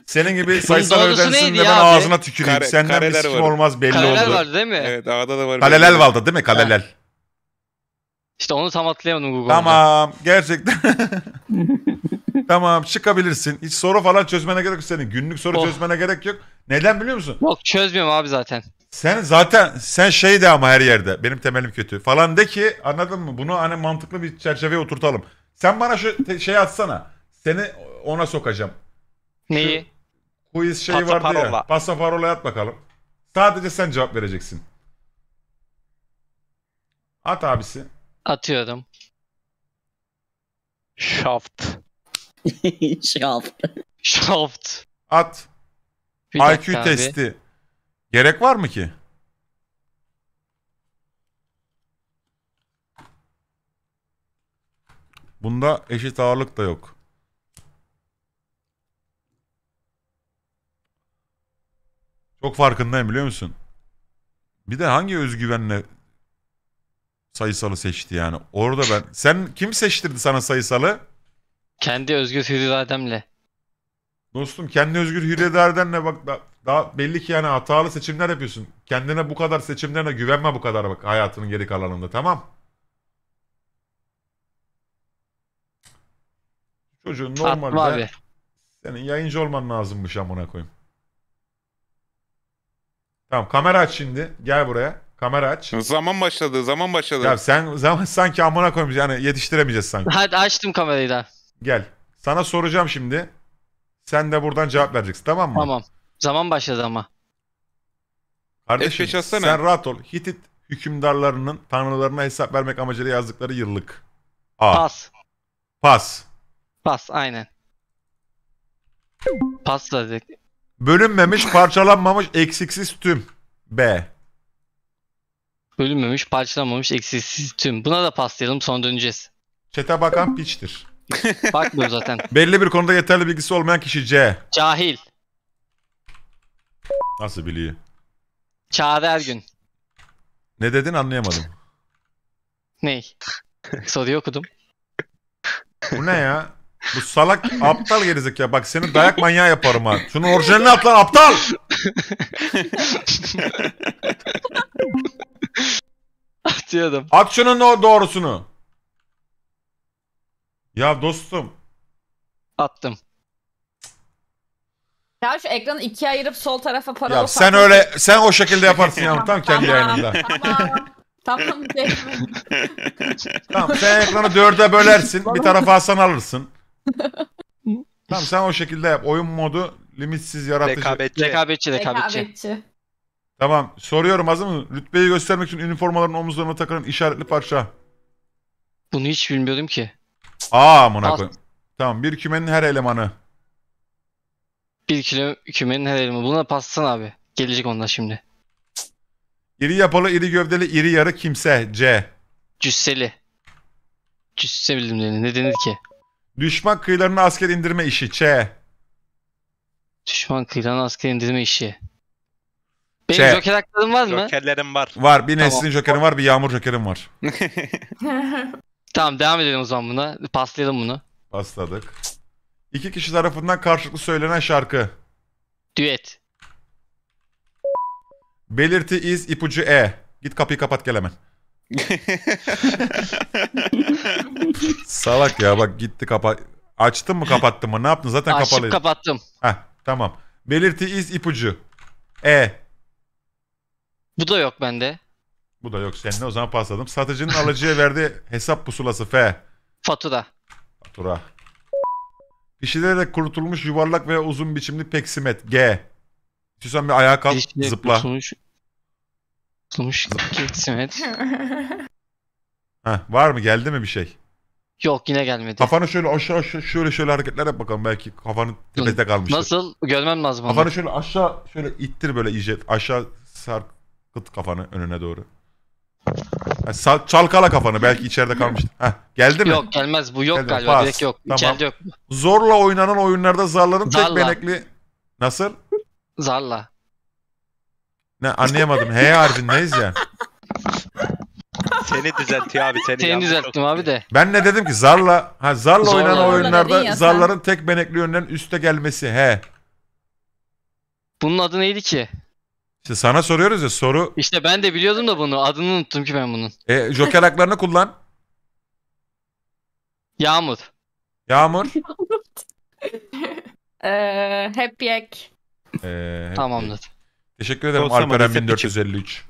S2: Senin gibi sayısal doğrusu ödensin de ben abi? ağzına tüküreyim. Kare- senden bir sikim var. olmaz belli Kaleler oldu. vardı
S5: değil mi? Evet ağda da var. Kaleler valda değil mi? Kaleler. İşte onu tam hatırlayamadım Google'da. Tamam gerçekten.
S2: Tamam çıkabilirsin. Hiç soru falan çözmene gerek yok senin. Günlük soru Oh. çözmene gerek yok. Neden biliyor musun? Yok çözmüyorum abi zaten. Sen zaten sen şey de ama her yerde benim temelim kötü falan de ki anladın mı? Bunu hani mantıklı bir çerçeveye oturtalım. Sen bana şu te- şey atsana. Seni ona sokacağım. Neyi? Quiz şeyi vardı ya. Pasta parola at bakalım. Sadece sen cevap vereceksin.
S5: At abisi. Atıyorum.
S2: Shaft. Shaft. Shaft. At.
S1: Bir IQ abi. testi.
S2: Gerek var mı ki? Bunda eşit ağırlık da yok. Çok farkındayım biliyor musun? Bir de hangi özgüvenle sayısalı seçti yani? Orada ben... Sen kim seçtirdi sana sayısalı? Kendi özgür hürriyetimle. Dostum kendi özgür hürriyetinle bak da, daha belli ki yani hatalı seçimler yapıyorsun. Kendine bu kadar seçimlerine güvenme bu kadar bak hayatının geri kalanında tamam. Çocuğun normalde abi. senin yayıncı olman lazımmış amına koyayım. Tamam kamera aç şimdi. Gel buraya. Kamera aç. Zaman başladı, zaman başladı. Ya sen zaman sanki amına koymuş yani yetiştiremeyeceğiz sanki. Hadi açtım kamerayı da. Gel. Sana soracağım şimdi. Sen de buradan cevap vereceksin tamam mı? Tamam.
S5: Zaman başladı ama.
S2: Kardeşim F5 sen rahat ol. Hitit hükümdarlarının tanrılarına hesap vermek amacıyla yazdıkları yıllık. A. Pas. Pas.
S5: Pas aynen. Pas dedik.
S2: Bölünmemiş, parçalanmamış, eksiksiz tüm. B.
S5: Bölünmemiş, parçalanmamış, eksiksiz tüm. Buna da pas diyelim sonra döneceğiz. Çete bakan piçtir. Bakmıyor zaten.
S2: Belli bir konuda yeterli bilgisi olmayan kişi C. Cahil. Nasıl biliyor?
S5: Çağrı gün.
S2: Ne dedin anlayamadım.
S5: Ney? Soruyu okudum.
S2: Bu ne ya? Bu salak aptal ya. Bak seni dayak manyağı yaparım ha. Şunun orijinalini at lan aptal. Atıyordum. At şunun doğrusunu. Ya dostum. Attım.
S3: Ya şu ekranı ikiye ayırıp sol tarafa para Ya sen öyle
S2: sen o şekilde yaparsın yavrum tam kendi yayınında.
S1: Tamam. Tamam. Şey. Tamam sen ekranı dörde bölersin
S2: bir tarafa Hasan alırsın. Tamam sen o şekilde yap. Oyun modu limitsiz yaratıcı. Rekabetçi. Rekabetçi, rekabetçi. Rekabetçi. Tamam soruyorum hazır mı? Rütbeyi göstermek için üniformaların omuzlarına takılan işaretli parça. Bunu hiç bilmiyordum ki. Aa amına As- Tamam bir kümenin her elemanı. Bir kilo kümenin her elimi.
S5: Buna pastan abi. Gelecek onda şimdi. İri yapalı, iri gövdeli, iri yarı kimse. C. Cüsseli. Cüsse bilimlerini. Ne denir ki?
S2: Düşman kıyılarına asker indirme işi. Ç. Düşman kıyılarına asker indirme işi. Benim Şey- joker
S5: haklarım var mı? Jokerlerim var. Var. Bir Tamam. Nesrin
S2: Joker'im var, bir Yağmur Joker'im var.
S5: Tamam devam edelim o zaman buna. Paslayalım bunu.
S2: Pasladık. İki kişi tarafından karşılıklı söylenen şarkı. Düet. Belirti iz ipucu E. Git kapıyı kapat gel hemen. Salak ya bak gitti kapat. Açtın mı kapattın mı ne yaptın zaten Açıp kapalıydı. kapattım. Heh, tamam. Belirti iz ipucu. E. Bu da yok bende. Bu da yok seninle o zaman pasladım. Satıcının alıcıya verdiği hesap pusulası F. Fatura. Fatura. Pişirerek kurutulmuş yuvarlak veya uzun biçimli peksimet G. İstiyorsan bir ayağa kalk Pişirerek zıpla. Kurutulmuş, kurutulmuş Heh, var mı geldi mi bir şey? Yok yine gelmedi. Kafanı şöyle aşağı aşağı şöyle şöyle hareketler yap bakalım belki kafanın tepede kalmıştır. Nasıl? Görmem lazım onu. Kafanı şöyle aşağı şöyle ittir böyle iyice aşağı sarkıt kafanı önüne doğru çalkala kafanı belki içeride kalmıştı. Heh, geldi mi? Yok
S5: gelmez bu yok Geldi galiba Pas. direkt yok.
S2: Tamam. İçeride yok. Zorla oynanan oyunlarda zarların tek benekli... Nasıl? Zarla. Ne anlayamadım. H harfindeyiz ya.
S5: Seni düzeltti abi seni. Seni düzelttim abi de.
S2: Ben ne dedim ki zarla ha zarla Zorla. oynanan oyunlarda ya sen. zarların
S5: tek benekli yönlerin üste gelmesi he. Bunun adı neydi ki? İşte sana soruyoruz ya soru. İşte ben de biliyordum da bunu. Adını unuttum ki ben bunun. E, joker haklarını kullan. Yağmur.
S2: Yağmur.
S3: Ee, hep yek.
S2: Ee, Tamamdır. Teşekkür ederim Sosyal Alperen 1453.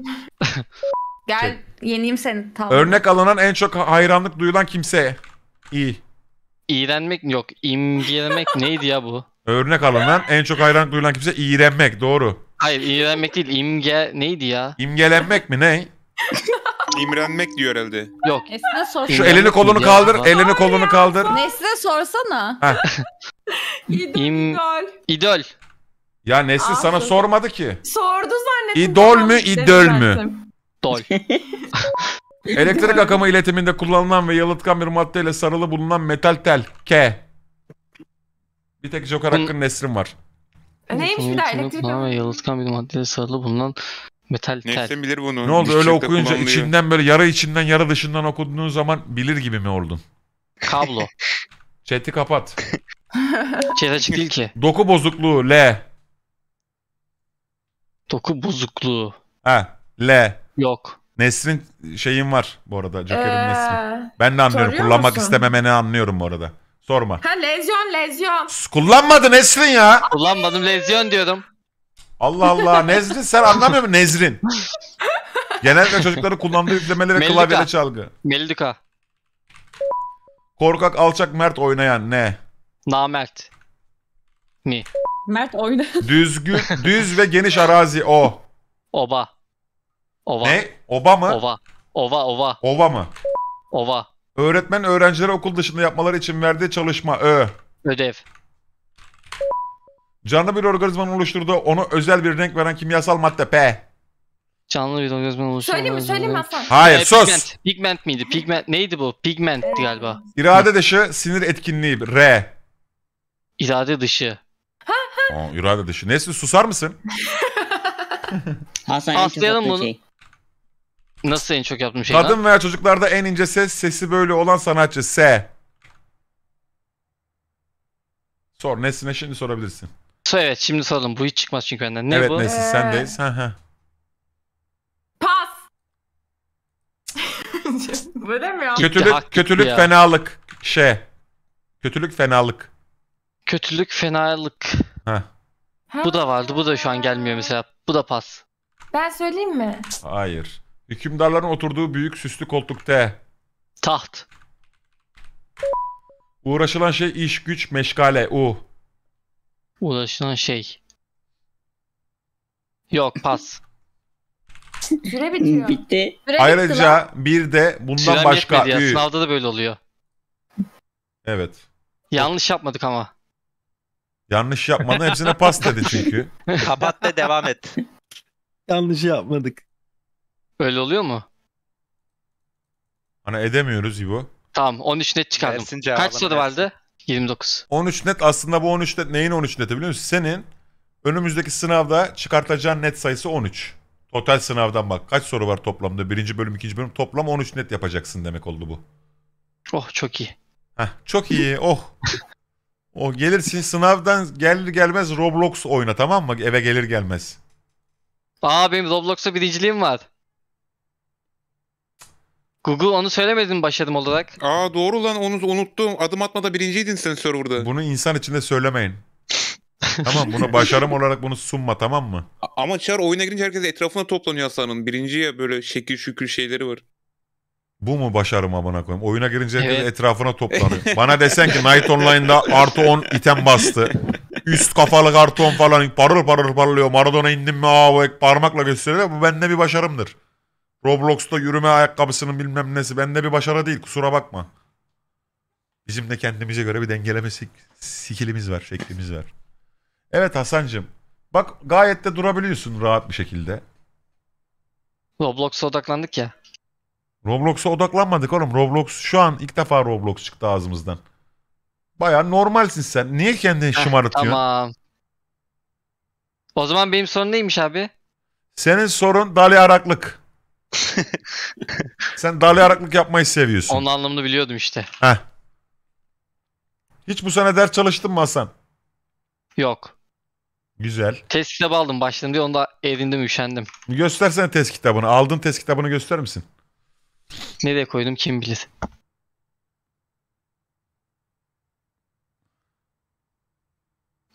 S3: Gel yeneyim seni. Tamam. Örnek
S2: alınan en çok hayranlık duyulan kimse. İyi. İğrenmek
S5: yok. İmgelemek neydi ya bu?
S2: Örnek alınan en çok hayranlık duyulan kimse iğrenmek. Doğru.
S5: Hayır imrenmek değil imge neydi ya? İmgelenmek
S2: mi ne? İmrenmek diyor herhalde. Yok.
S3: Nesne sorsana. Şu
S2: elini kolunu kaldır, elini kolunu kaldır.
S3: Nesne sorsana. İdol, İm-
S2: İdol. Ya Nesli sana Aferin. sormadı ki. Sordu zannettim. İdol mü, idol mü? Dol. Elektrik akımı iletiminde kullanılan ve yalıtkan bir maddeyle sarılı bulunan metal tel. K. Bir tek Joker hakkın Nesrin var. Neymiş bir daha elektrik kullanan
S5: yalıtkan bir maddede sarılı bulunan metal tel. Neyse bilir bunu. Ne oldu öyle okuyunca içinden
S2: böyle yarı içinden yarı dışından okuduğun zaman bilir gibi mi oldun? Kablo. Chat'i kapat. Çet açık değil ki. Doku bozukluğu L. Doku bozukluğu. Ha L. Yok. Nesrin şeyin var bu arada. Joker'in ee, Nesrin. Ben de anlıyorum. Kullanmak musun? istememeni anlıyorum bu arada. Sorma.
S3: Ha lezyon lezyon.
S2: Kullanmadın Nesrin ya. Kullanmadım lezyon diyordum. Allah Allah. Nezrin sen anlamıyor musun Nezrin? genelde çocukların kullandığı üflemeleri ve Melika. çalgı. Melidika. Korkak alçak mert oynayan ne? Namert. Ni. Mert oyna. Düzgün, düz ve geniş arazi o.
S5: Oba. Ova. Ne? Oba mı? Ova. Ova ova. Ova mı? Ova.
S2: Öğretmen öğrencilere okul dışında yapmaları için verdiği çalışma. Ö. Ödev. Canlı bir organizmanın oluşturduğu onu özel bir renk veren kimyasal madde. P. Canlı bir organizmanın oluşturduğu. Söyle mi? Söyle Hasan? Hayır ee, sus. Pigment.
S5: Pigment miydi? Pigment neydi bu? Pigmentti ee, galiba.
S2: İrade dışı sinir etkinliği. R. İrade dışı. Aa, irade dışı. Neyse susar mısın?
S5: Hasan en çok bunu. şey. Nasıl en çok yaptığım şey lan? Kadın
S2: veya çocuklarda en ince ses, sesi böyle olan sanatçı S.
S5: Sor. Nesine şimdi sorabilirsin. So, evet şimdi soralım. Bu hiç çıkmaz çünkü benden. Ne evet bu? Nesin ee, sendeyiz. Ha, ha. Pas.
S1: Böyle mi ya? Kötülük, hak kötülük
S2: ya.
S5: fenalık. Şey. Kötülük fenalık. Kötülük fenalık. Ha. Ha. Bu da vardı. Bu da şu an gelmiyor mesela. Bu da pas.
S3: Ben söyleyeyim mi?
S5: Hayır. Hükümdarların oturduğu
S2: büyük süslü koltukta. Taht. Uğraşılan şey iş, güç, meşgale. U. Uğraşılan şey.
S5: Yok pas.
S3: Süre bitiyor. Bitti. Süre bitti
S2: Ayrıca
S5: bir de bundan Süren başka. ya. Sınavda da böyle oluyor. Evet. Yanlış yapmadık ama.
S2: Yanlış yapmanın hepsine pas dedi çünkü.
S5: Kapat ve devam et. Yanlış yapmadık. Öyle oluyor mu?
S2: Hani edemiyoruz İbo.
S5: Tamam 13 net çıkardım. Kaç soru vardı?
S2: 29. 13 net aslında bu 13 net neyin 13 neti biliyor musun? Senin önümüzdeki sınavda çıkartacağın net sayısı 13. Total sınavdan bak kaç soru var toplamda? Birinci bölüm, ikinci bölüm toplam 13 net yapacaksın demek oldu bu. Oh çok iyi. Heh, çok iyi oh. o gelirsin sınavdan gelir gelmez Roblox oyna tamam mı? Eve gelir
S5: gelmez. Aa benim Roblox'ta birinciliğim var. Google onu söylemedin başladım olarak. Aa doğru lan onu unuttum. Adım atmada birinciydin
S2: sen serverda. Bunu insan içinde söylemeyin. tamam bunu başarım olarak bunu sunma tamam mı?
S4: Ama Çar oyuna girince herkes etrafına toplanıyor birinci ya böyle şekil şükür şeyleri var.
S2: Bu mu başarım amına koyayım? Oyuna girince herkes evet. etrafına toplanıyor. Bana desen ki Night Online'da artı 10 item bastı. Üst kafalı karton falan parıl parıl parlıyor. Maradona indim mi aa, parmakla gösteriyor. Bu bende bir başarımdır. Roblox'ta yürüme ayakkabısının bilmem nesi. Bende bir başarı değil kusura bakma. Bizim de kendimize göre bir dengeleme sikilimiz var, şeklimiz var. Evet Hasan'cığım. Bak gayet de durabiliyorsun rahat bir şekilde.
S5: Roblox'a odaklandık ya.
S2: Roblox'a odaklanmadık oğlum. Roblox şu an ilk defa Roblox çıktı ağzımızdan. Baya normalsin sen. Niye kendini şımarıtıyorsun?
S5: Tamam. O zaman benim sorun neymiş abi?
S2: Senin sorun dali araklık. Sen darlayaraklık yapmayı seviyorsun. Onun
S5: anlamını biliyordum işte. Heh. Hiç bu sene ders çalıştın mı Hasan?
S2: Yok. Güzel.
S5: Test kitabı aldım başladım diye onu da edindim üşendim.
S2: Göstersene test kitabını. Aldın test kitabını göster misin?
S5: Nereye koydum kim bilir.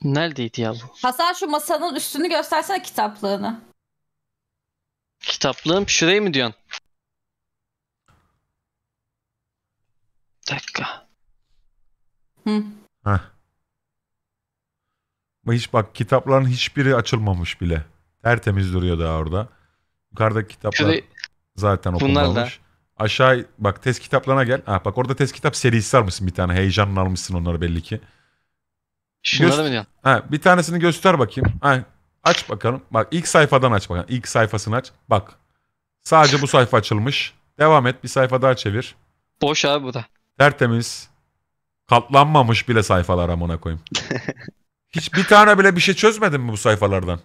S5: Neredeydi ya bu?
S3: Hasan şu masanın üstünü göstersene kitaplığını.
S5: Kitaplığım şurayı mı diyorsun?
S1: Dakika. Hı.
S2: Heh. Hiç bak kitapların hiçbiri açılmamış bile. Tertemiz duruyor daha orada. Yukarıdaki kitaplar Şurayı... zaten okunmamış. Aşağı bak test kitaplarına gel. Ha bak orada test kitap serisi almışsın bir tane. Heyecanla almışsın onları belli ki. Şunları Göst... mı diyorsun? Ha, bir tanesini göster bakayım. Ha, Aç bakalım. Bak ilk sayfadan aç bakalım. İlk sayfasını aç. Bak. Sadece bu sayfa açılmış. Devam et. Bir sayfa daha çevir.
S5: Boş abi bu da.
S2: Tertemiz. Katlanmamış bile sayfalar amına koyayım. hiç bir tane bile bir şey çözmedin mi bu sayfalardan?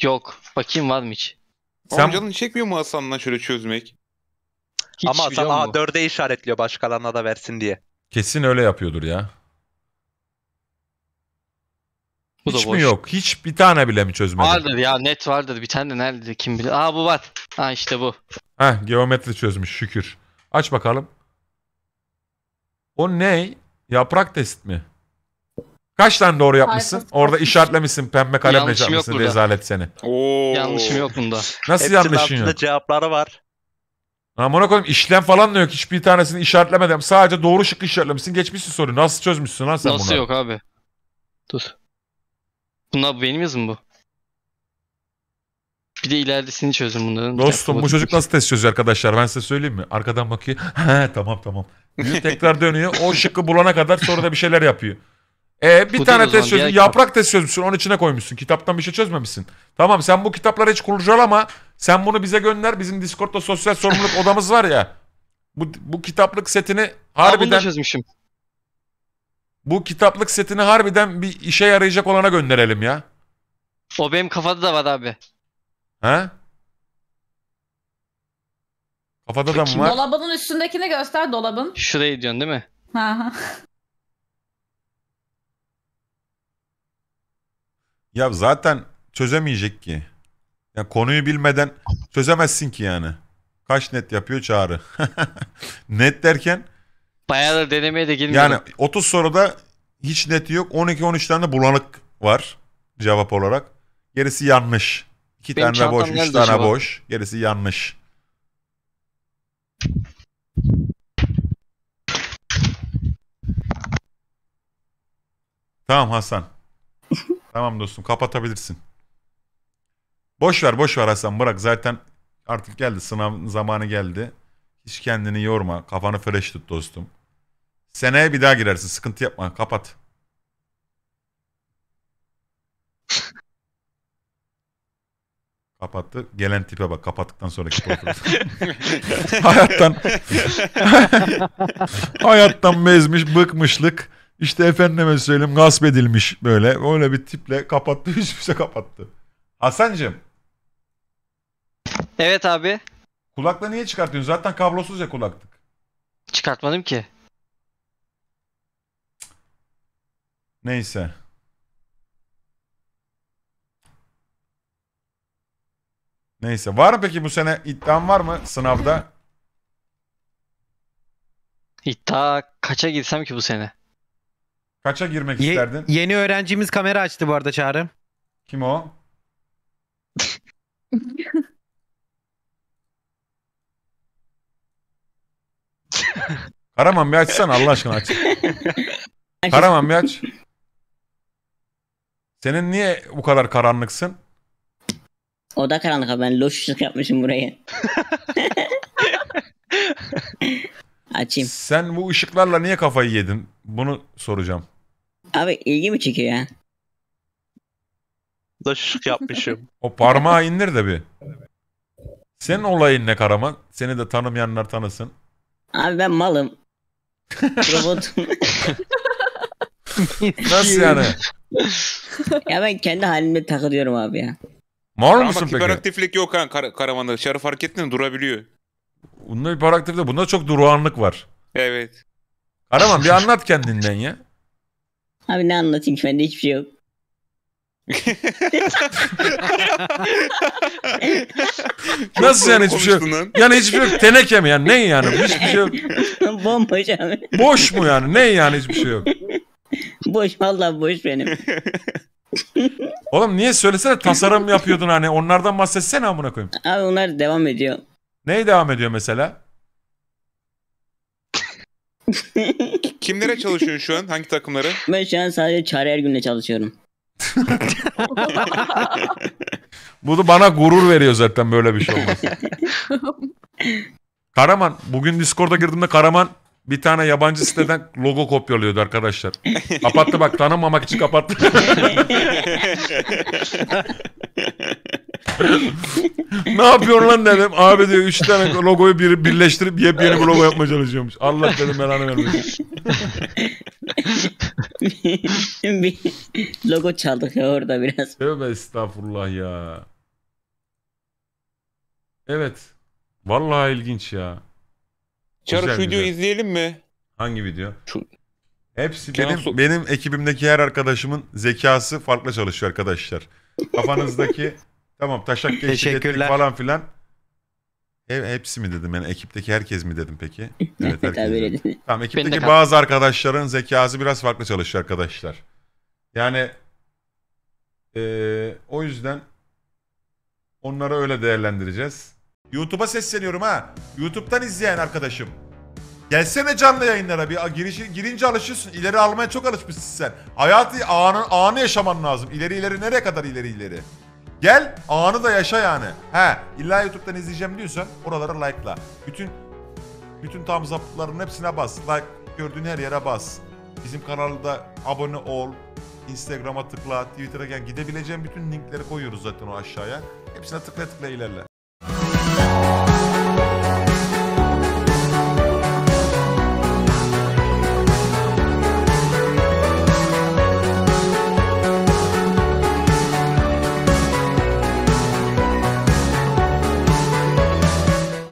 S2: Yok. Bakayım var mı hiç? Sen... Amcanın çekmiyor mu Hasan'la şöyle çözmek?
S4: Hiç Ama Hasan A4'e işaretliyor başkalarına da versin diye.
S2: Kesin öyle yapıyordur ya. Bu hiç da boş. mi yok? Hiç bir tane bile mi çözmedin?
S5: Vardır ya net vardır. Bir tane de nerede kim bilir. Aa bu var. Ha işte bu.
S2: Heh geometri çözmüş şükür. Aç bakalım. O ne? Yaprak test mi? Kaç tane doğru yapmışsın? Hayır, Orada işaretlemişsin pembe kalemle çarpmışsın yapmışsın rezalet seni. Oo. Yanlışım yok bunda. Nasıl Hepsinin yanlışın yok?
S4: cevapları var.
S2: Amına koyayım işlem falan da yok. Hiçbir tanesini işaretlemedim. Sadece doğru şık işaretlemişsin. Geçmişsin soruyu. Nasıl çözmüşsün lan sen
S1: Nasıl
S5: bunu? Nasıl yok abi? Dur. Bunlar benim yazım bu. Bir de ilerisini çözün bunların. Dostum bu çocuk
S2: nasıl test çözüyor arkadaşlar ben size söyleyeyim mi? Arkadan bakıyor. He tamam tamam. Diyor, tekrar dönüyor. O şıkkı bulana kadar sonra da bir şeyler yapıyor. E bir Bu tane test çözmüşsün. Yaprak kitap. test çözmüşsün. Onun içine koymuşsun. Kitaptan bir şey çözmemişsin. Tamam sen bu kitapları hiç kurcalama. Sen bunu bize gönder. Bizim Discord'da sosyal sorumluluk odamız var ya. Bu, bu kitaplık setini harbiden... Aa, bunu da çözmüşüm. Bu kitaplık setini harbiden bir işe yarayacak olana gönderelim ya.
S5: O benim kafada da var abi. He? Kafada da mı var?
S3: Dolabının üstündekini göster dolabın.
S5: Şurayı diyorsun değil mi?
S3: Ha.
S2: Ya zaten çözemeyecek ki. Ya konuyu bilmeden çözemezsin ki yani. Kaç net yapıyor çağrı. net derken
S5: Bayağı denemeye de girmiyorum. Yani
S2: 30 soruda hiç neti yok. 12-13 tane bulanık var cevap olarak. Gerisi yanlış. 2 Benim tane boş, 3 tane cevap? boş. Gerisi yanlış. Tamam Hasan. tamam dostum kapatabilirsin. Boş ver boş ver Hasan bırak zaten artık geldi sınav zamanı geldi. Hiç kendini yorma. Kafanı fresh tut dostum. Seneye bir daha girersin. Sıkıntı yapma. Kapat. Kapattı. Gelen tipe bak. Kapattıktan sonraki Hayattan hayattan bezmiş, bıkmışlık. İşte efendime söyleyeyim gasp edilmiş böyle. Öyle bir tiple kapattı. Hiçbirse şey kapattı. Hasan'cığım. Evet abi. Kulakla niye çıkartıyorsun? Zaten
S5: kablosuz ya kulaklık. Çıkartmadım ki.
S2: Neyse. Neyse. Var mı peki bu sene iddian var mı sınavda?
S5: İddia kaça girsem ki bu sene? Kaça girmek Ye- isterdin? Yeni öğrencimiz kamera açtı bu arada Çağrı. Kim o?
S2: Karaman bir açsana Allah aşkına aç. Karaman bir aç. Senin niye bu kadar karanlıksın?
S1: O da karanlık abi ben loş ışık yapmışım burayı.
S2: Açayım. Sen bu ışıklarla niye kafayı yedin? Bunu soracağım. Abi ilgi mi çekiyor ya? Loş ışık yapmışım. O parmağı indir de bir. Senin olayın ne Karaman? Seni de tanımayanlar tanısın.
S1: Abi ben malım. Robotum.
S5: Nasıl yani? ya ben kendi halimde takılıyorum abi ya.
S2: Mor
S4: musun peki? hiperaktiflik yok ha kar- karavanda. Dışarı fark ettin mi? durabiliyor.
S2: Bunda hiperaktif de bunda çok durağanlık var. Evet. Karaman bir anlat kendinden ya.
S5: Abi ne anlatayım ki bende hiçbir şey yok.
S1: Nasıl yani hiçbir şey yok? Yani hiçbir şey yok. Teneke
S5: mi yani?
S2: Ne yani? Hiçbir şey
S1: yok. Bomboş abi.
S2: Boş mu yani? Ne yani hiçbir şey yok?
S5: boş vallahi boş benim.
S2: Oğlum niye söylesene tasarım yapıyordun hani onlardan bahsetsene amına koyayım.
S5: Abi onlar devam ediyor.
S2: Ney devam ediyor mesela? Kimlere çalışıyorsun
S4: şu an? Hangi takımları?
S5: Ben şu an sadece Çağrı Ergün'le çalışıyorum.
S2: Bu da bana gurur veriyor zaten böyle bir şey olması. Karaman bugün Discord'a girdiğimde Karaman bir tane yabancı siteden logo kopyalıyordu arkadaşlar. Kapattı bak tanımamak için kapattı. ne yapıyorsun lan dedim. Abi diyor üç tane logoyu bir, birleştirip yepyeni bir logo yapmaya çalışıyormuş. Allah dedim belanı vermesin bir logo çaldık ya orada biraz. Tövbe estağfurullah ya. Evet. Vallahi ilginç ya. Çarı şu videoyu izleyelim mi? Hangi video? Şu... Hepsi benim Sok benim ekibimdeki her arkadaşımın zekası farklı çalışıyor arkadaşlar.
S4: Kafanızdaki
S2: tamam taşak geçti falan filan Ev hepsi mi dedim yani ekipteki herkes mi dedim peki? Evet herkes. Tabii Tamam ekipteki bazı arkadaşların zekası biraz farklı çalışıyor arkadaşlar. Yani eee, o yüzden onları öyle değerlendireceğiz. YouTube'a sesleniyorum ha. YouTube'dan izleyen arkadaşım. Gelsene canlı yayınlara bir girişi, girince alışıyorsun. İleri almaya çok alışmışsın sen. Hayatı anı, anı yaşaman lazım. İleri ileri nereye kadar ileri ileri? Gel anı da yaşa yani. He illa YouTube'dan izleyeceğim diyorsan oralara like'la. Bütün bütün tam zaptların hepsine bas. Like gördüğün her yere bas. Bizim kanalda abone ol. Instagram'a tıkla, Twitter'a gel. Gidebileceğin bütün linkleri koyuyoruz zaten o aşağıya. Hepsine tıkla tıkla ilerle.